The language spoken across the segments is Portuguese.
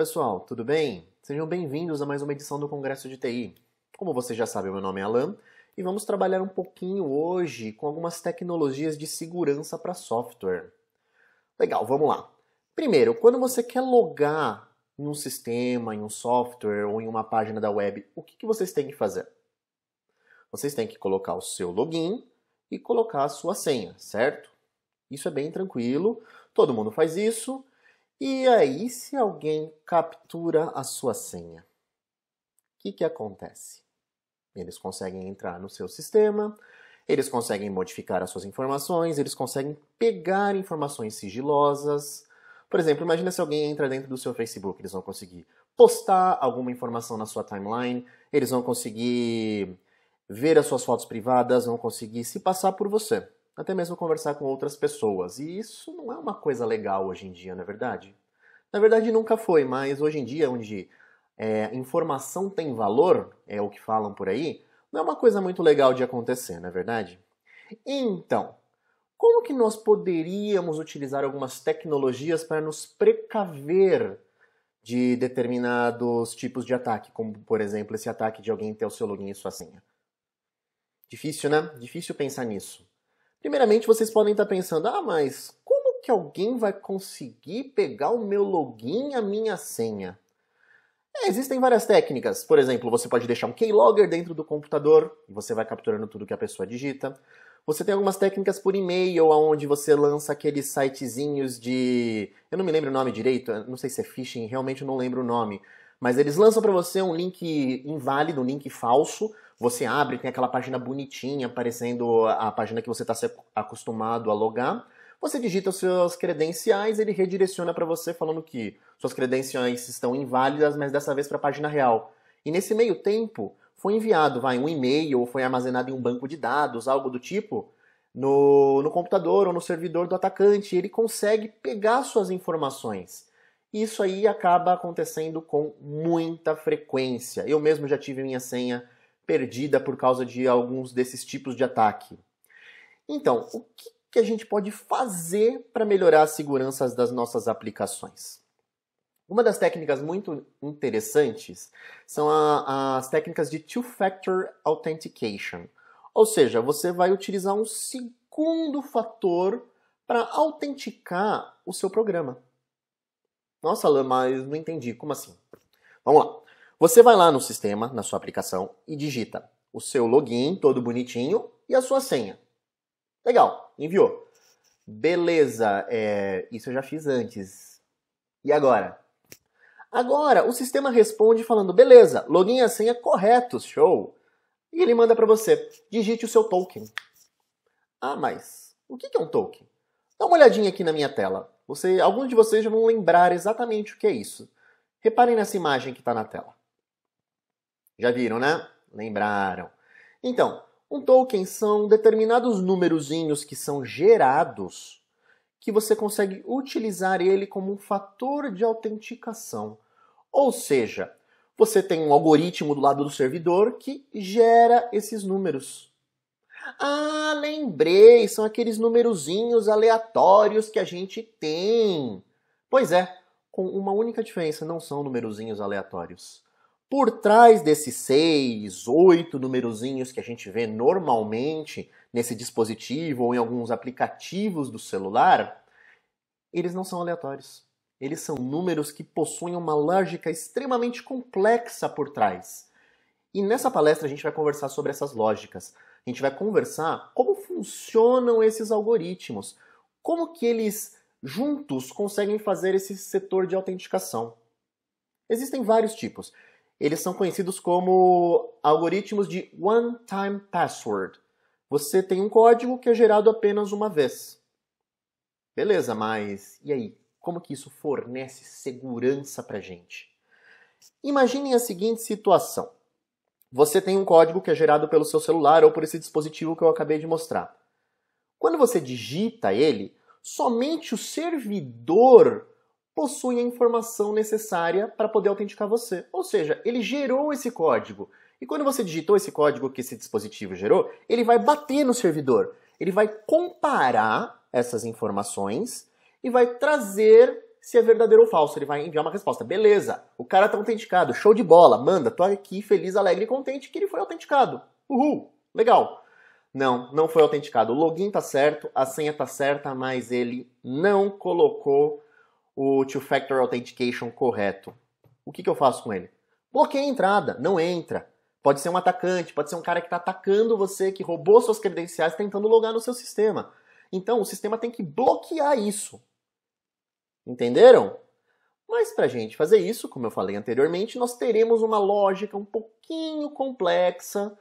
pessoal, tudo bem? Sejam bem-vindos a mais uma edição do Congresso de TI. Como você já sabe, meu nome é Alan e vamos trabalhar um pouquinho hoje com algumas tecnologias de segurança para software. Legal, vamos lá. Primeiro, quando você quer logar em um sistema, em um software ou em uma página da web, o que, que vocês têm que fazer? Vocês têm que colocar o seu login e colocar a sua senha, certo? Isso é bem tranquilo, todo mundo faz isso e aí, se alguém captura a sua senha, o que, que acontece? Eles conseguem entrar no seu sistema, eles conseguem modificar as suas informações, eles conseguem pegar informações sigilosas. Por exemplo, imagina se alguém entra dentro do seu Facebook, eles vão conseguir postar alguma informação na sua timeline, eles vão conseguir ver as suas fotos privadas, vão conseguir se passar por você até mesmo conversar com outras pessoas. E isso não é uma coisa legal hoje em dia, não é verdade? Na verdade, nunca foi, mas hoje em dia, onde é, informação tem valor, é o que falam por aí, não é uma coisa muito legal de acontecer, não é verdade? Então, como que nós poderíamos utilizar algumas tecnologias para nos precaver de determinados tipos de ataque, como por exemplo esse ataque de alguém ter o seu login e sua senha? Difícil, né? Difícil pensar nisso. Primeiramente, vocês podem estar pensando, ah, mas como que alguém vai conseguir pegar o meu login e a minha senha? É, existem várias técnicas. Por exemplo, você pode deixar um keylogger dentro do computador e você vai capturando tudo que a pessoa digita. Você tem algumas técnicas por e-mail, onde você lança aqueles sitezinhos de... Eu não me lembro o nome direito, não sei se é phishing, realmente eu não lembro o nome. Mas eles lançam para você um link inválido, um link falso, você abre, tem aquela página bonitinha, parecendo a página que você está acostumado a logar. Você digita os seus credenciais, ele redireciona para você falando que suas credenciais estão inválidas, mas dessa vez para a página real. E nesse meio tempo, foi enviado vai, um e-mail ou foi armazenado em um banco de dados, algo do tipo, no, no computador ou no servidor do atacante. Ele consegue pegar suas informações. Isso aí acaba acontecendo com muita frequência. Eu mesmo já tive minha senha perdida por causa de alguns desses tipos de ataque. Então, o que, que a gente pode fazer para melhorar as segurança das nossas aplicações? Uma das técnicas muito interessantes são a, as técnicas de Two-Factor Authentication. Ou seja, você vai utilizar um segundo fator para autenticar o seu programa. Nossa, mas não entendi. Como assim? Vamos lá. Você vai lá no sistema, na sua aplicação, e digita o seu login, todo bonitinho, e a sua senha. Legal, enviou. Beleza, é, isso eu já fiz antes. E agora? Agora, o sistema responde falando, beleza, login e a senha corretos, show. E ele manda para você, digite o seu token. Ah, mas o que é um token? Dá uma olhadinha aqui na minha tela. Você, alguns de vocês já vão lembrar exatamente o que é isso. Reparem nessa imagem que está na tela. Já viram, né? Lembraram. Então, um token são determinados númerozinhos que são gerados que você consegue utilizar ele como um fator de autenticação. Ou seja, você tem um algoritmo do lado do servidor que gera esses números. Ah, lembrei, são aqueles númerozinhos aleatórios que a gente tem. Pois é, com uma única diferença, não são númerozinhos aleatórios. Por trás desses seis, oito numerozinhos que a gente vê normalmente nesse dispositivo ou em alguns aplicativos do celular, eles não são aleatórios. Eles são números que possuem uma lógica extremamente complexa por trás. E nessa palestra a gente vai conversar sobre essas lógicas. A gente vai conversar como funcionam esses algoritmos, como que eles juntos conseguem fazer esse setor de autenticação. Existem vários tipos eles são conhecidos como algoritmos de one-time password. Você tem um código que é gerado apenas uma vez. Beleza, mas e aí? Como que isso fornece segurança para gente? Imaginem a seguinte situação. Você tem um código que é gerado pelo seu celular ou por esse dispositivo que eu acabei de mostrar. Quando você digita ele, somente o servidor possui a informação necessária para poder autenticar você. Ou seja, ele gerou esse código. E quando você digitou esse código que esse dispositivo gerou, ele vai bater no servidor. Ele vai comparar essas informações e vai trazer se é verdadeiro ou falso. Ele vai enviar uma resposta. Beleza, o cara está autenticado, show de bola, manda, estou aqui feliz, alegre e contente que ele foi autenticado. Uhul, legal. Não, não foi autenticado. O login tá certo, a senha tá certa, mas ele não colocou o two-factor authentication correto. O que, que eu faço com ele? Bloqueia a entrada, não entra. Pode ser um atacante, pode ser um cara que está atacando você, que roubou suas credenciais tentando logar no seu sistema. Então o sistema tem que bloquear isso. Entenderam? Mas para a gente fazer isso, como eu falei anteriormente, nós teremos uma lógica um pouquinho complexa,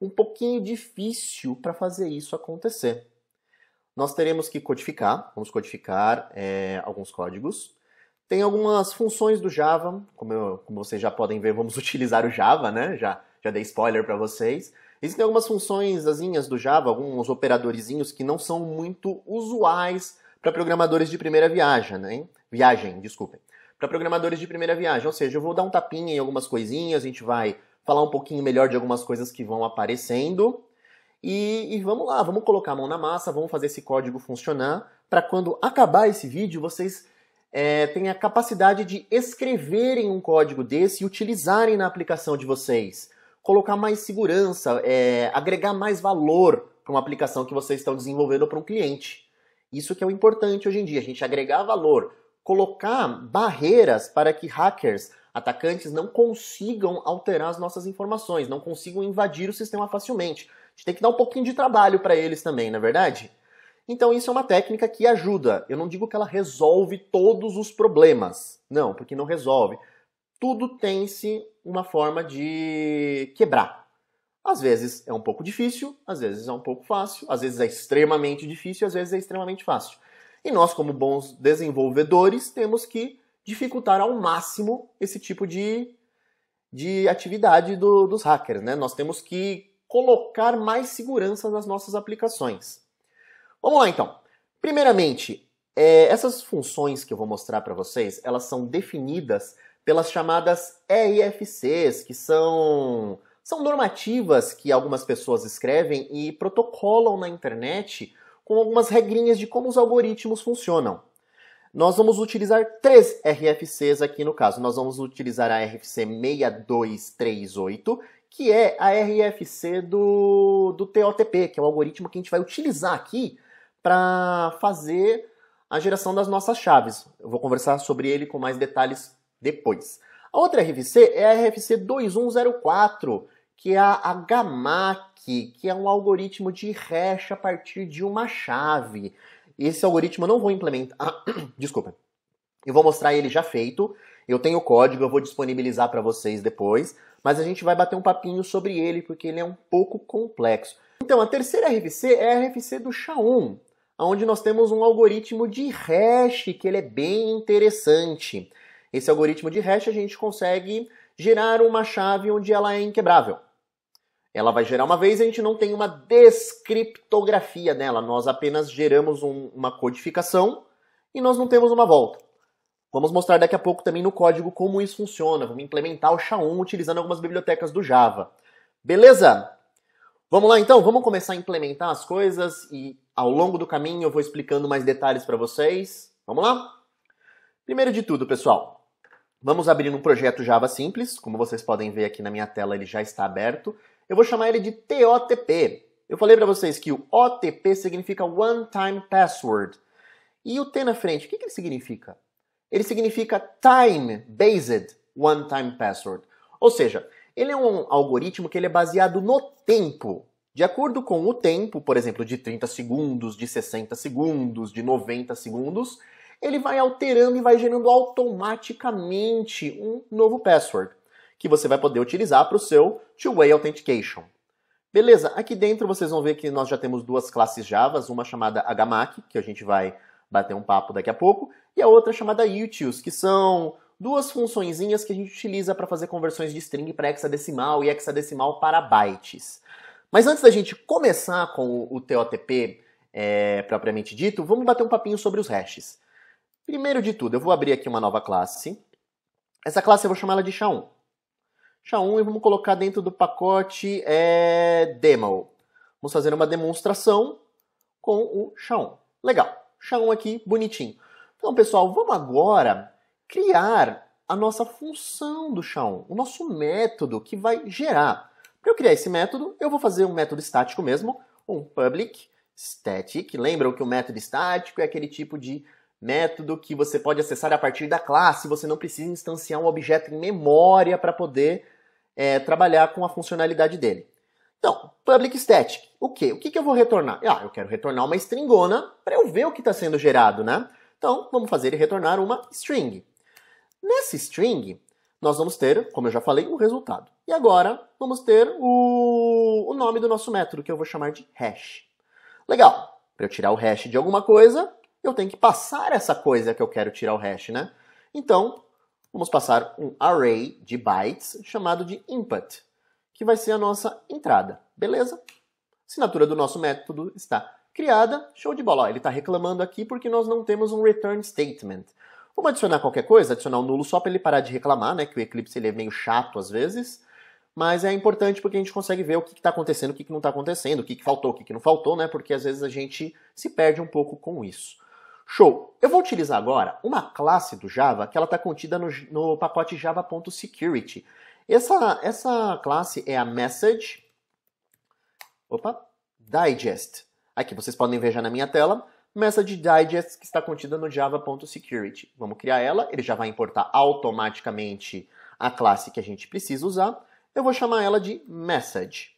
um pouquinho difícil para fazer isso acontecer. Nós teremos que codificar, vamos codificar é, alguns códigos. Tem algumas funções do Java, como, eu, como, vocês já podem ver, vamos utilizar o Java, né? Já, já dei spoiler para vocês. Existem algumas funções do Java, alguns operadorzinhos que não são muito usuais para programadores de primeira viagem, né? Viagem, desculpem. Para programadores de primeira viagem, ou seja, eu vou dar um tapinha em algumas coisinhas, a gente vai falar um pouquinho melhor de algumas coisas que vão aparecendo e, e, vamos lá, vamos colocar a mão na massa, vamos fazer esse código funcionar para quando acabar esse vídeo vocês é, tenham a capacidade de escreverem um código desse e utilizarem na aplicação de vocês. Colocar mais segurança, é, agregar mais valor para uma aplicação que vocês estão desenvolvendo para um cliente. Isso que é o importante hoje em dia, a gente agregar valor, colocar barreiras para que hackers, atacantes não consigam alterar as nossas informações, não consigam invadir o sistema facilmente gente tem que dar um pouquinho de trabalho para eles também, na é verdade? Então isso é uma técnica que ajuda. Eu não digo que ela resolve todos os problemas. Não, porque não resolve. Tudo tem-se uma forma de quebrar. Às vezes é um pouco difícil, às vezes é um pouco fácil, às vezes é extremamente difícil, às vezes é extremamente fácil. E nós, como bons desenvolvedores, temos que dificultar ao máximo esse tipo de, de atividade do, dos hackers. Né? Nós temos que colocar mais segurança nas nossas aplicações. Vamos lá então. Primeiramente, é, essas funções que eu vou mostrar para vocês, elas são definidas pelas chamadas EIFCs, que são, são normativas que algumas pessoas escrevem e protocolam na internet com algumas regrinhas de como os algoritmos funcionam. Nós vamos utilizar três RFCs aqui no caso. Nós vamos utilizar a RFC 6238, que é a RFC do, do TOTP, que é o algoritmo que a gente vai utilizar aqui para fazer a geração das nossas chaves. Eu vou conversar sobre ele com mais detalhes depois. A outra RFC é a RFC 2104, que é a HMAC, que é um algoritmo de hash a partir de uma chave. Esse algoritmo eu não vou implementar. Ah, desculpa. Eu vou mostrar ele já feito. Eu tenho o código, eu vou disponibilizar para vocês depois, mas a gente vai bater um papinho sobre ele porque ele é um pouco complexo. Então, a terceira RFC é a RFC do SHA-1, onde nós temos um algoritmo de hash que ele é bem interessante. Esse algoritmo de hash a gente consegue gerar uma chave onde ela é inquebrável. Ela vai gerar uma vez, a gente não tem uma descriptografia nela. nós apenas geramos um, uma codificação e nós não temos uma volta. Vamos mostrar daqui a pouco também no código como isso funciona. Vamos implementar o SHA-1 utilizando algumas bibliotecas do Java. Beleza? Vamos lá então, vamos começar a implementar as coisas e ao longo do caminho eu vou explicando mais detalhes para vocês. Vamos lá? Primeiro de tudo, pessoal, vamos abrir um projeto Java simples. Como vocês podem ver aqui na minha tela, ele já está aberto. Eu vou chamar ele de TOTP. Eu falei para vocês que o OTP significa One Time Password. E o T na frente, o que, que ele significa? Ele significa Time Based One Time Password. Ou seja, ele é um algoritmo que ele é baseado no tempo. De acordo com o tempo, por exemplo, de 30 segundos, de 60 segundos, de 90 segundos, ele vai alterando e vai gerando automaticamente um novo password que você vai poder utilizar para o seu two-way authentication. Beleza, aqui dentro vocês vão ver que nós já temos duas classes Java, uma chamada HMAC, que a gente vai bater um papo daqui a pouco, e a outra é chamada utils, que são duas funçõezinhas que a gente utiliza para fazer conversões de string para hexadecimal e hexadecimal para bytes. Mas antes da gente começar com o TOTP é, propriamente dito, vamos bater um papinho sobre os hashes. Primeiro de tudo, eu vou abrir aqui uma nova classe. Essa classe eu vou chamar ela de SHA-1. SHA-1 e vamos colocar dentro do pacote é, demo. Vamos fazer uma demonstração com o SHA-1. Legal. X1 aqui, bonitinho. Então, pessoal, vamos agora criar a nossa função do X1, o nosso método que vai gerar. Para eu criar esse método, eu vou fazer um método estático mesmo, um public static. Lembram que o método estático é aquele tipo de método que você pode acessar a partir da classe, você não precisa instanciar um objeto em memória para poder é, trabalhar com a funcionalidade dele. Então, public static. O quê? O que, que eu vou retornar? Ah, eu quero retornar uma stringona para eu ver o que está sendo gerado, né? Então, vamos fazer e retornar uma string. Nessa string, nós vamos ter, como eu já falei, o um resultado. E agora, vamos ter o, o nome do nosso método, que eu vou chamar de hash. Legal. Para eu tirar o hash de alguma coisa, eu tenho que passar essa coisa que eu quero tirar o hash, né? Então, vamos passar um array de bytes chamado de input que vai ser a nossa entrada. Beleza? Assinatura do nosso método está criada. Show de bola. Ó, ele está reclamando aqui porque nós não temos um return statement. Vamos adicionar qualquer coisa, adicionar o nulo só para ele parar de reclamar, né? Que o Eclipse ele é meio chato às vezes. Mas é importante porque a gente consegue ver o que está acontecendo, o que, que não está acontecendo, o que, que faltou, o que, que não faltou, né? Porque às vezes a gente se perde um pouco com isso. Show! Eu vou utilizar agora uma classe do Java que ela está contida no, no pacote java.security. Essa, essa classe é a message opa, digest. Aqui vocês podem ver já na minha tela, message digest que está contida no java.security. Vamos criar ela, ele já vai importar automaticamente a classe que a gente precisa usar. Eu vou chamar ela de message.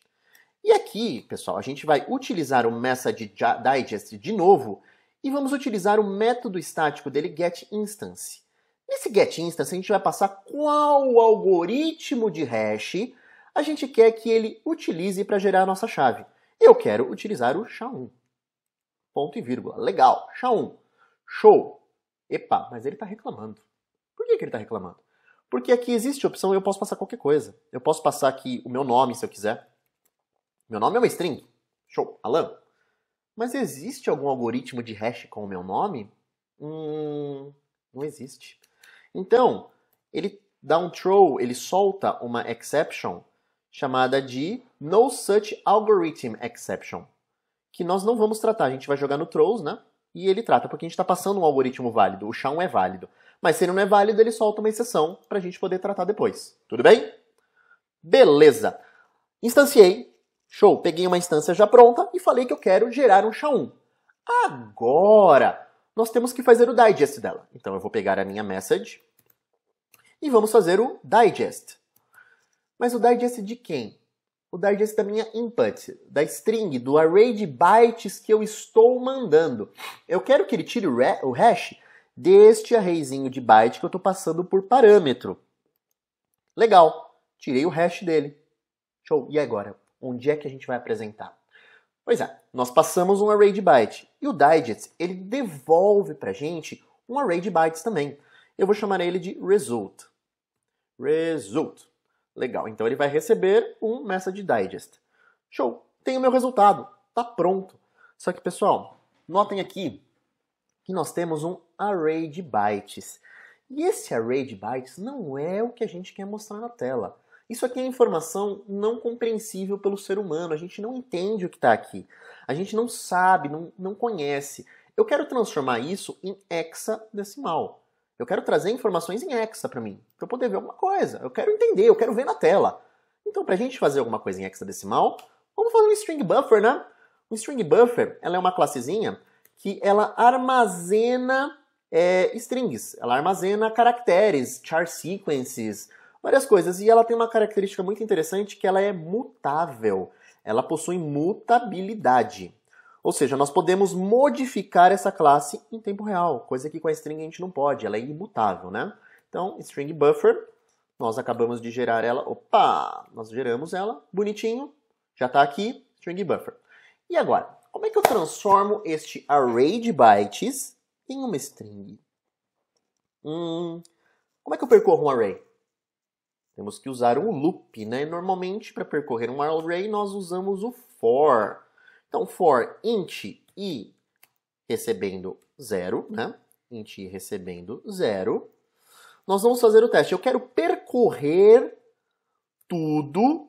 E aqui, pessoal, a gente vai utilizar o message digest de novo e vamos utilizar o método estático dele getInstance. Nesse get instance, a gente vai passar qual algoritmo de hash a gente quer que ele utilize para gerar a nossa chave. Eu quero utilizar o SHA-1. Ponto e vírgula. Legal. SHA-1. Show. Epa, mas ele está reclamando. Por que, que ele está reclamando? Porque aqui existe a opção, eu posso passar qualquer coisa. Eu posso passar aqui o meu nome, se eu quiser. Meu nome é uma string. Show. Alan. Mas existe algum algoritmo de hash com o meu nome? Hum, não existe. Então, ele dá um throw, ele solta uma exception chamada de no such algorithm exception, que nós não vamos tratar, a gente vai jogar no throws, né? E ele trata, porque a gente está passando um algoritmo válido, o SHA-1 é válido. Mas se ele não é válido, ele solta uma exceção para a gente poder tratar depois. Tudo bem? Beleza. Instanciei, show, peguei uma instância já pronta e falei que eu quero gerar um SHA-1. Agora, nós temos que fazer o digest dela. Então eu vou pegar a minha message e vamos fazer o digest. Mas o digest de quem? O digest da minha input, da string, do array de bytes que eu estou mandando. Eu quero que ele tire o hash deste arrayzinho de byte que eu estou passando por parâmetro. Legal, tirei o hash dele. Show. E agora? Onde é que a gente vai apresentar? Pois é, nós passamos um array de bytes. E o digest, ele devolve para a gente um array de bytes também. Eu vou chamar ele de result. Result. Legal, então ele vai receber um message digest. Show, tenho o meu resultado, tá pronto. Só que, pessoal, notem aqui que nós temos um array de bytes. E esse array de bytes não é o que a gente quer mostrar na tela. Isso aqui é informação não compreensível pelo ser humano. A gente não entende o que está aqui. A gente não sabe, não, não conhece. Eu quero transformar isso em hexadecimal. Eu quero trazer informações em hexa para mim, para eu poder ver alguma coisa. Eu quero entender, eu quero ver na tela. Então, para a gente fazer alguma coisa em hexadecimal, vamos fazer um string buffer, né? Um string buffer ela é uma classezinha que ela armazena é, strings, ela armazena caracteres, char sequences, várias coisas. E ela tem uma característica muito interessante que ela é mutável. Ela possui mutabilidade. Ou seja, nós podemos modificar essa classe em tempo real, coisa que com a string a gente não pode, ela é imutável, né? Então, string buffer, nós acabamos de gerar ela, opa, nós geramos ela, bonitinho, já está aqui, string buffer. E agora, como é que eu transformo este array de bytes em uma string? Hum, como é que eu percorro um array? Temos que usar um loop, né? Normalmente, para percorrer um array, nós usamos o for. Então, for int i recebendo 0, né? int i recebendo 0. Nós vamos fazer o teste. Eu quero percorrer tudo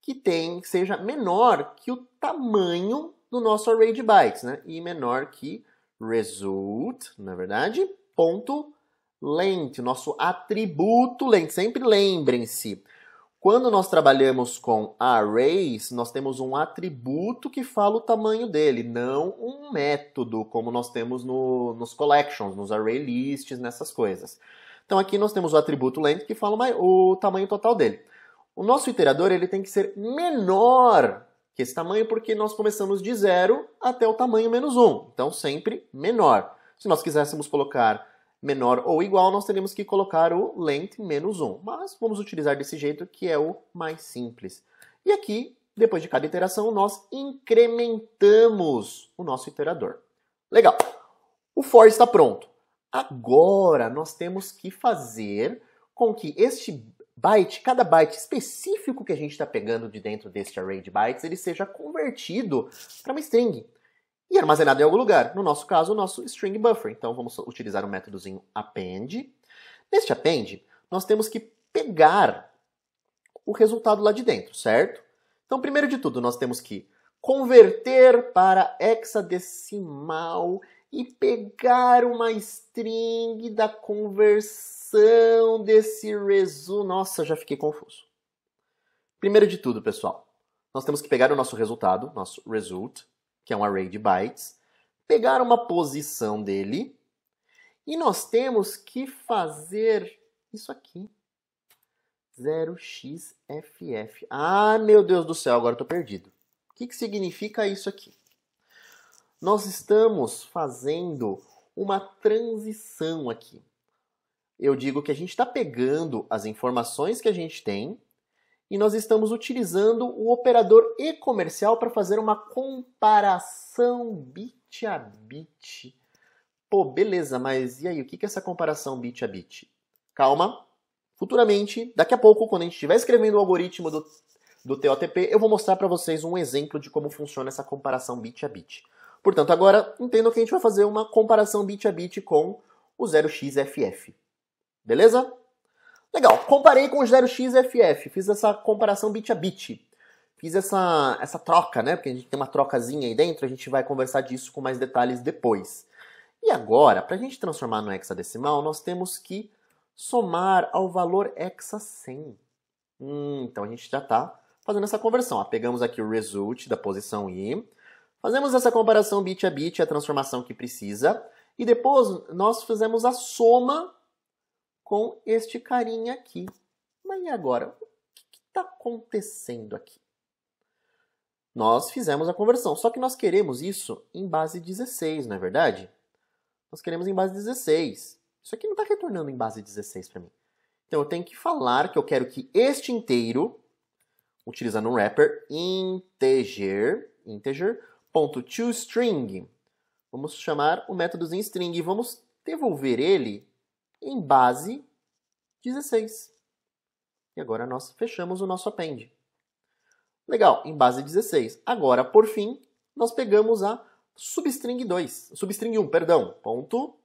que tem, seja menor que o tamanho do nosso array de bytes, né? E menor que result, na verdade, ponto lente, nosso atributo lente. Sempre lembrem-se, quando nós trabalhamos com arrays, nós temos um atributo que fala o tamanho dele, não um método, como nós temos no, nos collections, nos array lists, nessas coisas. Então aqui nós temos o atributo length que fala o tamanho total dele. O nosso iterador ele tem que ser menor que esse tamanho, porque nós começamos de zero até o tamanho menos 1. Um, então sempre menor. Se nós quiséssemos colocar menor ou igual, nós teremos que colocar o length menos 1. Mas vamos utilizar desse jeito, que é o mais simples. E aqui, depois de cada iteração, nós incrementamos o nosso iterador. Legal. O for está pronto. Agora, nós temos que fazer com que este byte, cada byte específico que a gente está pegando de dentro deste array de bytes, ele seja convertido para uma string e é armazenado em algum lugar. No nosso caso, o nosso string buffer. Então vamos utilizar o um métodozinho append. Neste append, nós temos que pegar o resultado lá de dentro, certo? Então, primeiro de tudo, nós temos que converter para hexadecimal e pegar uma string da conversão desse resultado. Nossa, já fiquei confuso. Primeiro de tudo, pessoal, nós temos que pegar o nosso resultado, nosso result, que é um array de bytes, pegar uma posição dele e nós temos que fazer isso aqui. 0xff. Ah, meu Deus do céu, agora estou perdido. O que, que significa isso aqui? Nós estamos fazendo uma transição aqui. Eu digo que a gente está pegando as informações que a gente tem e nós estamos utilizando o operador e comercial para fazer uma comparação bit a bit. Pô, beleza, mas e aí, o que é essa comparação bit a bit? Calma, futuramente, daqui a pouco, quando a gente estiver escrevendo o algoritmo do, do TOTP, eu vou mostrar para vocês um exemplo de como funciona essa comparação bit a bit. Portanto, agora entendo que a gente vai fazer uma comparação bit a bit com o 0xFF. Beleza? Legal, comparei com os 0xFF, fiz essa comparação bit a bit. Fiz essa, essa troca, né? Porque a gente tem uma trocazinha aí dentro, a gente vai conversar disso com mais detalhes depois. E agora, para a gente transformar no hexadecimal, nós temos que somar ao valor hexa 100. Hum, então a gente já está fazendo essa conversão. Ó. Pegamos aqui o result da posição i, fazemos essa comparação bit a bit, a transformação que precisa, e depois nós fizemos a soma com este carinha aqui. Mas e agora? O que está acontecendo aqui? Nós fizemos a conversão, só que nós queremos isso em base 16, não é verdade? Nós queremos em base 16. Isso aqui não está retornando em base 16 para mim. Então eu tenho que falar que eu quero que este inteiro, utilizando um wrapper integer, integer ponto toString, vamos chamar o em string e vamos devolver ele em base 16. E agora nós fechamos o nosso append Legal, em base 16. Agora, por fim, nós pegamos a substring 2, substring 1, perdão, ponto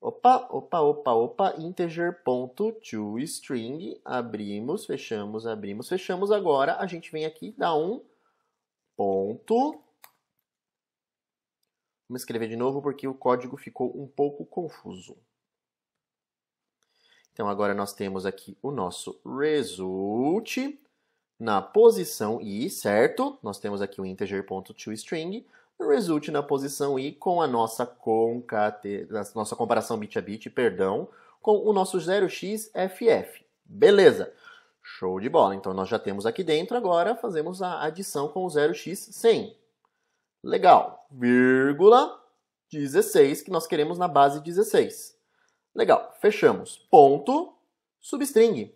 Opa, opa, opa, opa, integer.toString, abrimos, fechamos, abrimos, fechamos. Agora a gente vem aqui, dá um ponto. Vamos escrever de novo porque o código ficou um pouco confuso. Então agora nós temos aqui o nosso result na posição i, certo? Nós temos aqui o integer.toString, o result na posição i com a nossa, concate... nossa comparação bit a bit, perdão, com o nosso 0xFF. Beleza, show de bola. Então nós já temos aqui dentro, agora fazemos a adição com o 0x100. Legal, vírgula 16, que nós queremos na base 16. Legal, fechamos. Ponto, substring,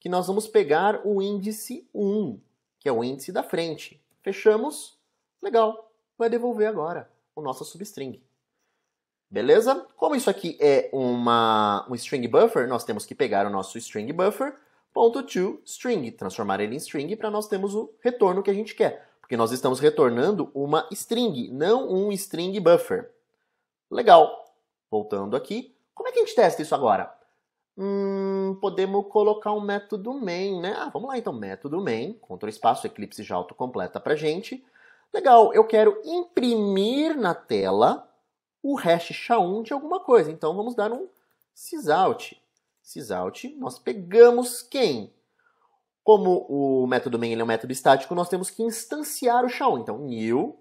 que nós vamos pegar o índice 1, que é o índice da frente. Fechamos, legal, vai devolver agora o nosso substring. Beleza? Como isso aqui é uma, um string buffer, nós temos que pegar o nosso string buffer, ponto to string, transformar ele em string para nós termos o retorno que a gente quer. Porque nós estamos retornando uma string, não um string buffer. Legal. Voltando aqui, como é que a gente testa isso agora? Hum, podemos colocar um método main, né? Ah, vamos lá então, método main, Ctrl espaço, Eclipse já autocompleta pra gente. Legal, eu quero imprimir na tela o hash SHA-1 de alguma coisa. Então vamos dar um sysout. Sysout, nós pegamos quem? Como o método main é um método estático, nós temos que instanciar o SHA-1. Então, new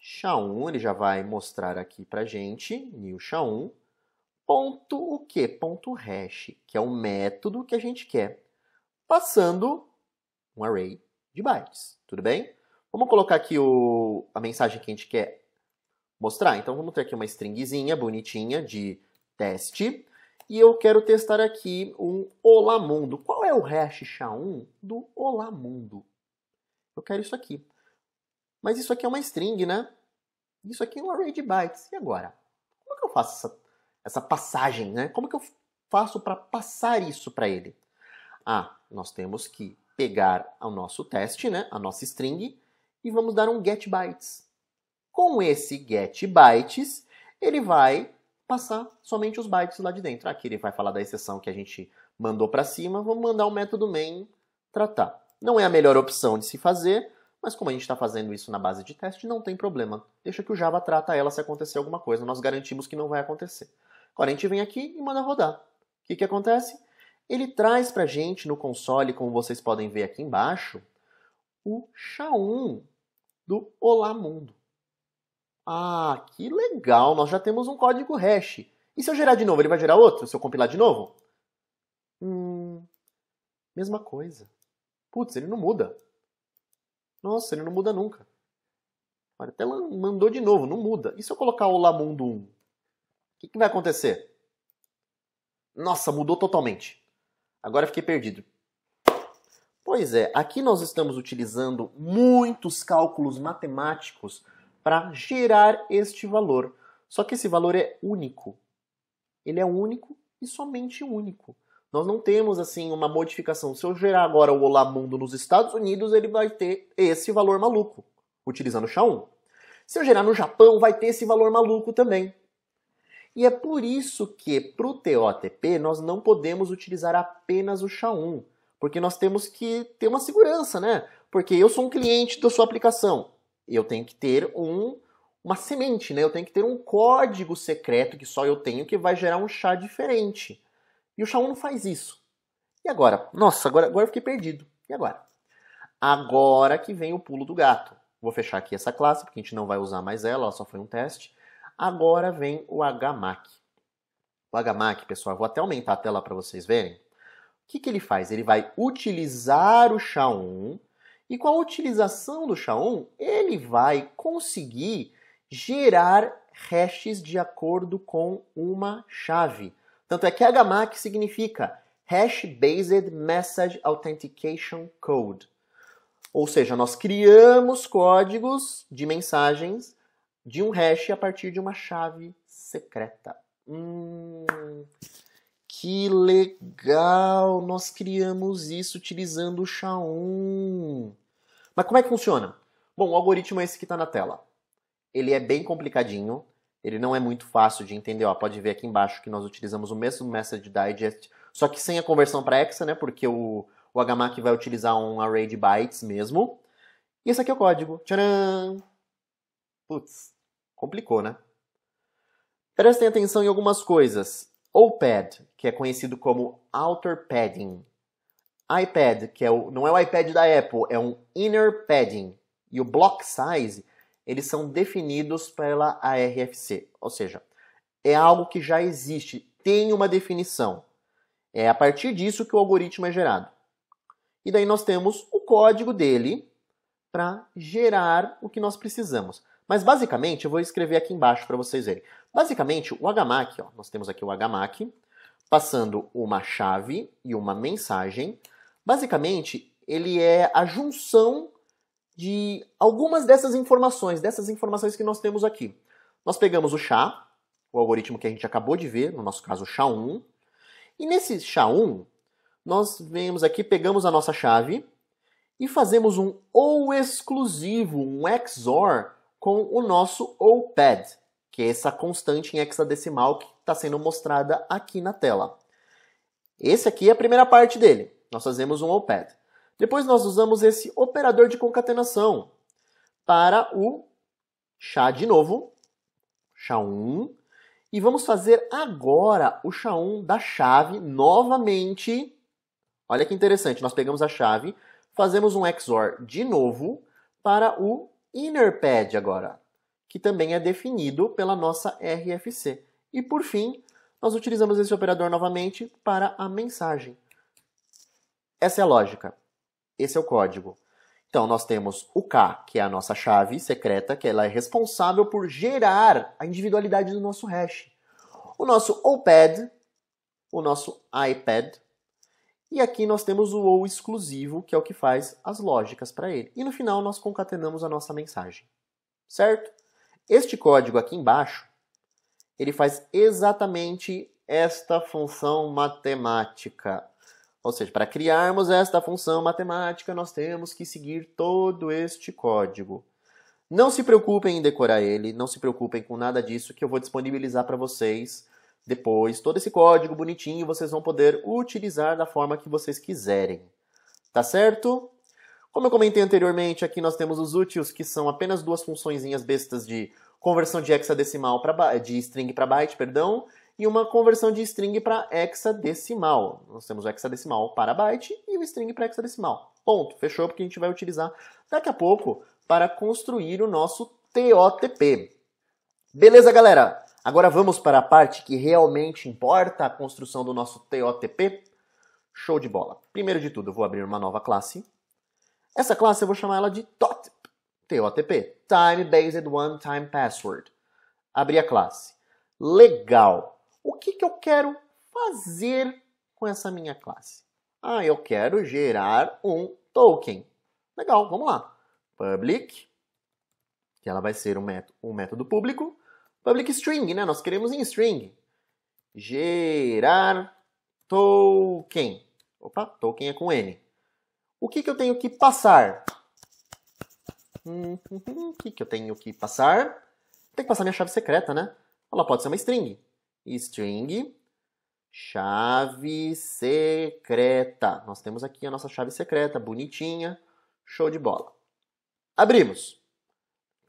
SHA-1, ele já vai mostrar aqui pra gente, new SHA-1 ponto o quê? Ponto hash, que é o método que a gente quer, passando um array de bytes, tudo bem? Vamos colocar aqui o, a mensagem que a gente quer mostrar. Então vamos ter aqui uma stringzinha bonitinha de teste. E eu quero testar aqui um Olá Mundo. Qual é o hash SHA-1 do Olá Mundo? Eu quero isso aqui. Mas isso aqui é uma string, né? Isso aqui é um array de bytes. E agora? Como é que eu faço essa essa passagem, né? Como que eu faço para passar isso para ele? Ah, nós temos que pegar o nosso teste, né, a nossa string, e vamos dar um get bytes. Com esse get bytes, ele vai passar somente os bytes lá de dentro. Aqui ele vai falar da exceção que a gente mandou para cima, vamos mandar o um método main tratar. Não é a melhor opção de se fazer, mas como a gente está fazendo isso na base de teste, não tem problema. Deixa que o Java trata ela se acontecer alguma coisa, nós garantimos que não vai acontecer. Agora a gente vem aqui e manda rodar. O que, que acontece? Ele traz para gente no console, como vocês podem ver aqui embaixo, o sha1 do Olá Mundo. Ah, que legal! Nós já temos um código hash. E se eu gerar de novo, ele vai gerar outro? Se eu compilar de novo? Hum, mesma coisa. Putz, ele não muda. Nossa, ele não muda nunca. Olha, até mandou de novo, não muda. E se eu colocar Olá Mundo 1? que, que vai acontecer? Nossa, mudou totalmente. Agora fiquei perdido. Pois é, aqui nós estamos utilizando muitos cálculos matemáticos para gerar este valor. Só que esse valor é único. Ele é único e somente único. Nós não temos assim uma modificação. Se eu gerar agora o Olá Mundo nos Estados Unidos, ele vai ter esse valor maluco, utilizando o SHA-1. Se eu gerar no Japão, vai ter esse valor maluco também. E é por isso que, para o TOTP, nós não podemos utilizar apenas o SHA-1, porque nós temos que ter uma segurança, né? Porque eu sou um cliente da sua aplicação, eu tenho que ter um, uma semente, né? Eu tenho que ter um código secreto que só eu tenho que vai gerar um chá diferente. E o SHA-1 não faz isso. E agora? Nossa, agora, agora eu fiquei perdido. E agora? Agora que vem o pulo do gato. Vou fechar aqui essa classe, porque a gente não vai usar mais ela, ela só foi um teste. Agora vem o HMAC. O HMAC, pessoal, vou até aumentar a tela para vocês verem. O que, que ele faz? Ele vai utilizar o SHA-1 e com a utilização do SHA-1, ele vai conseguir gerar hashes de acordo com uma chave. Tanto é que HMAC significa Hash Based Message Authentication Code. Ou seja, nós criamos códigos de mensagens de um hash a partir de uma chave secreta. Hum, que legal! Nós criamos isso utilizando o SHA-1. Mas como é que funciona? Bom, o algoritmo é esse que está na tela. Ele é bem complicadinho, ele não é muito fácil de entender. Ó, pode ver aqui embaixo que nós utilizamos o mesmo Message Digest, só que sem a conversão para hexa, né? Porque o, o HMAC vai utilizar um array de bytes mesmo. E esse aqui é o código. Tcharam! Putz, complicou, né? Prestem atenção em algumas coisas. OPAD, que é conhecido como Outer Padding. iPad, que é o, não é o iPad da Apple, é um Inner Padding. E o Block Size, eles são definidos pela ARFC. Ou seja, é algo que já existe, tem uma definição. É a partir disso que o algoritmo é gerado. E daí nós temos o código dele para gerar o que nós precisamos. Mas basicamente, eu vou escrever aqui embaixo para vocês verem. Basicamente, o HMAC, ó, nós temos aqui o HMAC, passando uma chave e uma mensagem. Basicamente, ele é a junção de algumas dessas informações, dessas informações que nós temos aqui. Nós pegamos o chá, o algoritmo que a gente acabou de ver, no nosso caso o SHA-1, e nesse SHA-1, nós vemos aqui, pegamos a nossa chave e fazemos um OU exclusivo, um XOR, com o nosso OPAD, que é essa constante em hexadecimal que está sendo mostrada aqui na tela. Esse aqui é a primeira parte dele. Nós fazemos um OPAD. Depois nós usamos esse operador de concatenação para o chá de novo, chá 1, e vamos fazer agora o chá 1 da chave novamente. Olha que interessante, nós pegamos a chave, fazemos um XOR de novo para o inner pad agora, que também é definido pela nossa RFC. E por fim, nós utilizamos esse operador novamente para a mensagem. Essa é a lógica. Esse é o código. Então, nós temos o K, que é a nossa chave secreta, que ela é responsável por gerar a individualidade do nosso hash. O nosso OPAD, o nosso iPad, e aqui nós temos o ou exclusivo, que é o que faz as lógicas para ele. E no final nós concatenamos a nossa mensagem. Certo? Este código aqui embaixo, ele faz exatamente esta função matemática. Ou seja, para criarmos esta função matemática, nós temos que seguir todo este código. Não se preocupem em decorar ele, não se preocupem com nada disso que eu vou disponibilizar para vocês depois, todo esse código bonitinho vocês vão poder utilizar da forma que vocês quiserem. Tá certo? Como eu comentei anteriormente, aqui nós temos os úteis, que são apenas duas funçõezinhas bestas de conversão de hexadecimal para de string para byte, perdão, e uma conversão de string para hexadecimal. Nós temos o hexadecimal para byte e o string para hexadecimal. Ponto. Fechou porque a gente vai utilizar daqui a pouco para construir o nosso TOTP. Beleza, galera? Agora vamos para a parte que realmente importa, a construção do nosso TOTP. Show de bola. Primeiro de tudo, eu vou abrir uma nova classe. Essa classe eu vou chamar ela de TOTP, TOTP, Time Based One Time Password. Abri a classe. Legal. O que, que eu quero fazer com essa minha classe? Ah, eu quero gerar um token. Legal, vamos lá. Public, que ela vai ser um método público Public string, né? Nós queremos em string. Gerar token. Opa, token é com N. O que, que eu tenho que passar? Hum, hum, hum, o que, que eu tenho que passar? Tem que passar minha chave secreta, né? Ela pode ser uma string. String, chave secreta. Nós temos aqui a nossa chave secreta, bonitinha. Show de bola. Abrimos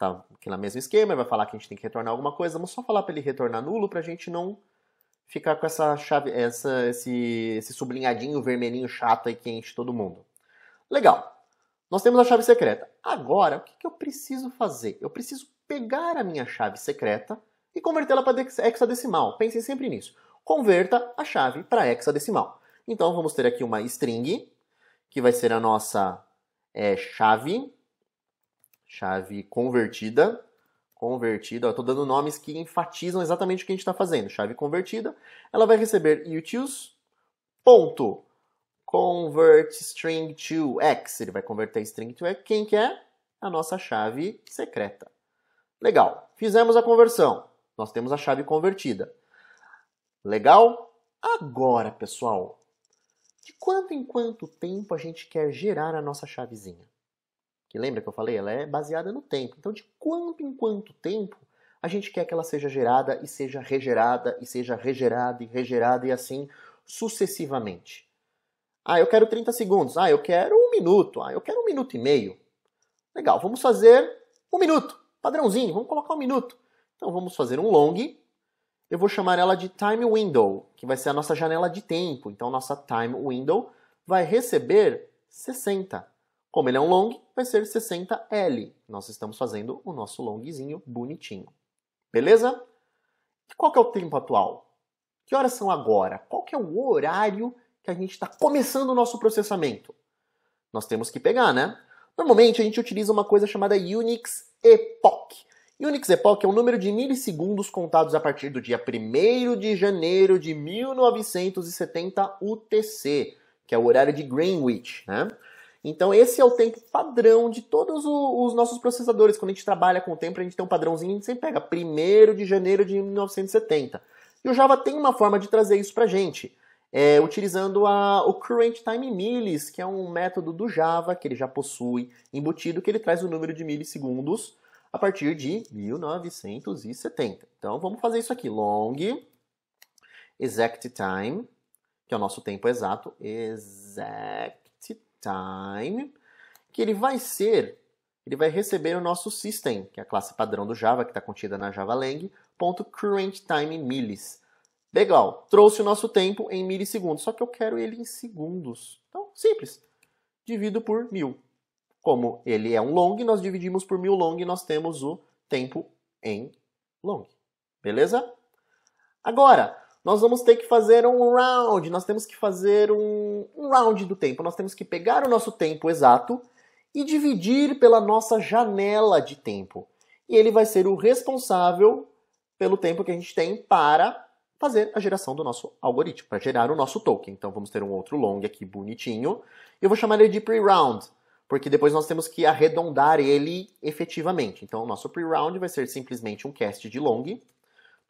tá aqui no mesmo esquema, vai falar que a gente tem que retornar alguma coisa, vamos só falar para ele retornar nulo para a gente não ficar com essa chave, essa, esse, esse sublinhadinho vermelhinho chato aí que enche todo mundo. Legal, nós temos a chave secreta. Agora, o que, que eu preciso fazer? Eu preciso pegar a minha chave secreta e convertê-la para hexadecimal. Pensem sempre nisso. Converta a chave para hexadecimal. Então, vamos ter aqui uma string, que vai ser a nossa é, chave chave convertida. Convertida, estou dando nomes que enfatizam exatamente o que a gente está fazendo. Chave convertida, ela vai receber utils, ponto, convert string to x. Ele vai converter string to x. Quem que é? A nossa chave secreta. Legal, fizemos a conversão. Nós temos a chave convertida. Legal? Agora, pessoal, de quanto em quanto tempo a gente quer gerar a nossa chavezinha? que lembra que eu falei, ela é baseada no tempo. Então, de quanto em quanto tempo a gente quer que ela seja gerada e seja regerada e seja regerada e regerada e assim sucessivamente. Ah, eu quero 30 segundos. Ah, eu quero um minuto. Ah, eu quero um minuto e meio. Legal, vamos fazer um minuto. Padrãozinho, vamos colocar um minuto. Então vamos fazer um long. Eu vou chamar ela de time window, que vai ser a nossa janela de tempo. Então nossa time window vai receber 60. Como ele é um long, vai ser 60L. Nós estamos fazendo o nosso longzinho bonitinho. Beleza? E qual que é o tempo atual? Que horas são agora? Qual que é o horário que a gente está começando o nosso processamento? Nós temos que pegar, né? Normalmente a gente utiliza uma coisa chamada Unix Epoch. Unix Epoch é o um número de milissegundos contados a partir do dia 1 de janeiro de 1970 UTC, que é o horário de Greenwich, né? Então esse é o tempo padrão de todos os nossos processadores. Quando a gente trabalha com o tempo, a gente tem um padrãozinho, a gente sempre pega 1 de janeiro de 1970. E o Java tem uma forma de trazer isso para a gente, é, utilizando a, o Current Time Millis, que é um método do Java que ele já possui embutido, que ele traz o número de milissegundos a partir de 1970. Então vamos fazer isso aqui, long exact time, que é o nosso tempo exato, exact time, que ele vai ser, ele vai receber o nosso system, que é a classe padrão do Java, que está contida na JavaLang, ponto current time millis. Legal, trouxe o nosso tempo em milissegundos, só que eu quero ele em segundos. Então, simples. Divido por mil. Como ele é um long, nós dividimos por mil long e nós temos o tempo em long. Beleza? Agora, nós vamos ter que fazer um round, nós temos que fazer um, um round do tempo, nós temos que pegar o nosso tempo exato e dividir pela nossa janela de tempo. E ele vai ser o responsável pelo tempo que a gente tem para fazer a geração do nosso algoritmo, para gerar o nosso token. Então vamos ter um outro long aqui bonitinho. Eu vou chamar ele de pre-round, porque depois nós temos que arredondar ele efetivamente. Então o nosso pre-round vai ser simplesmente um cast de long,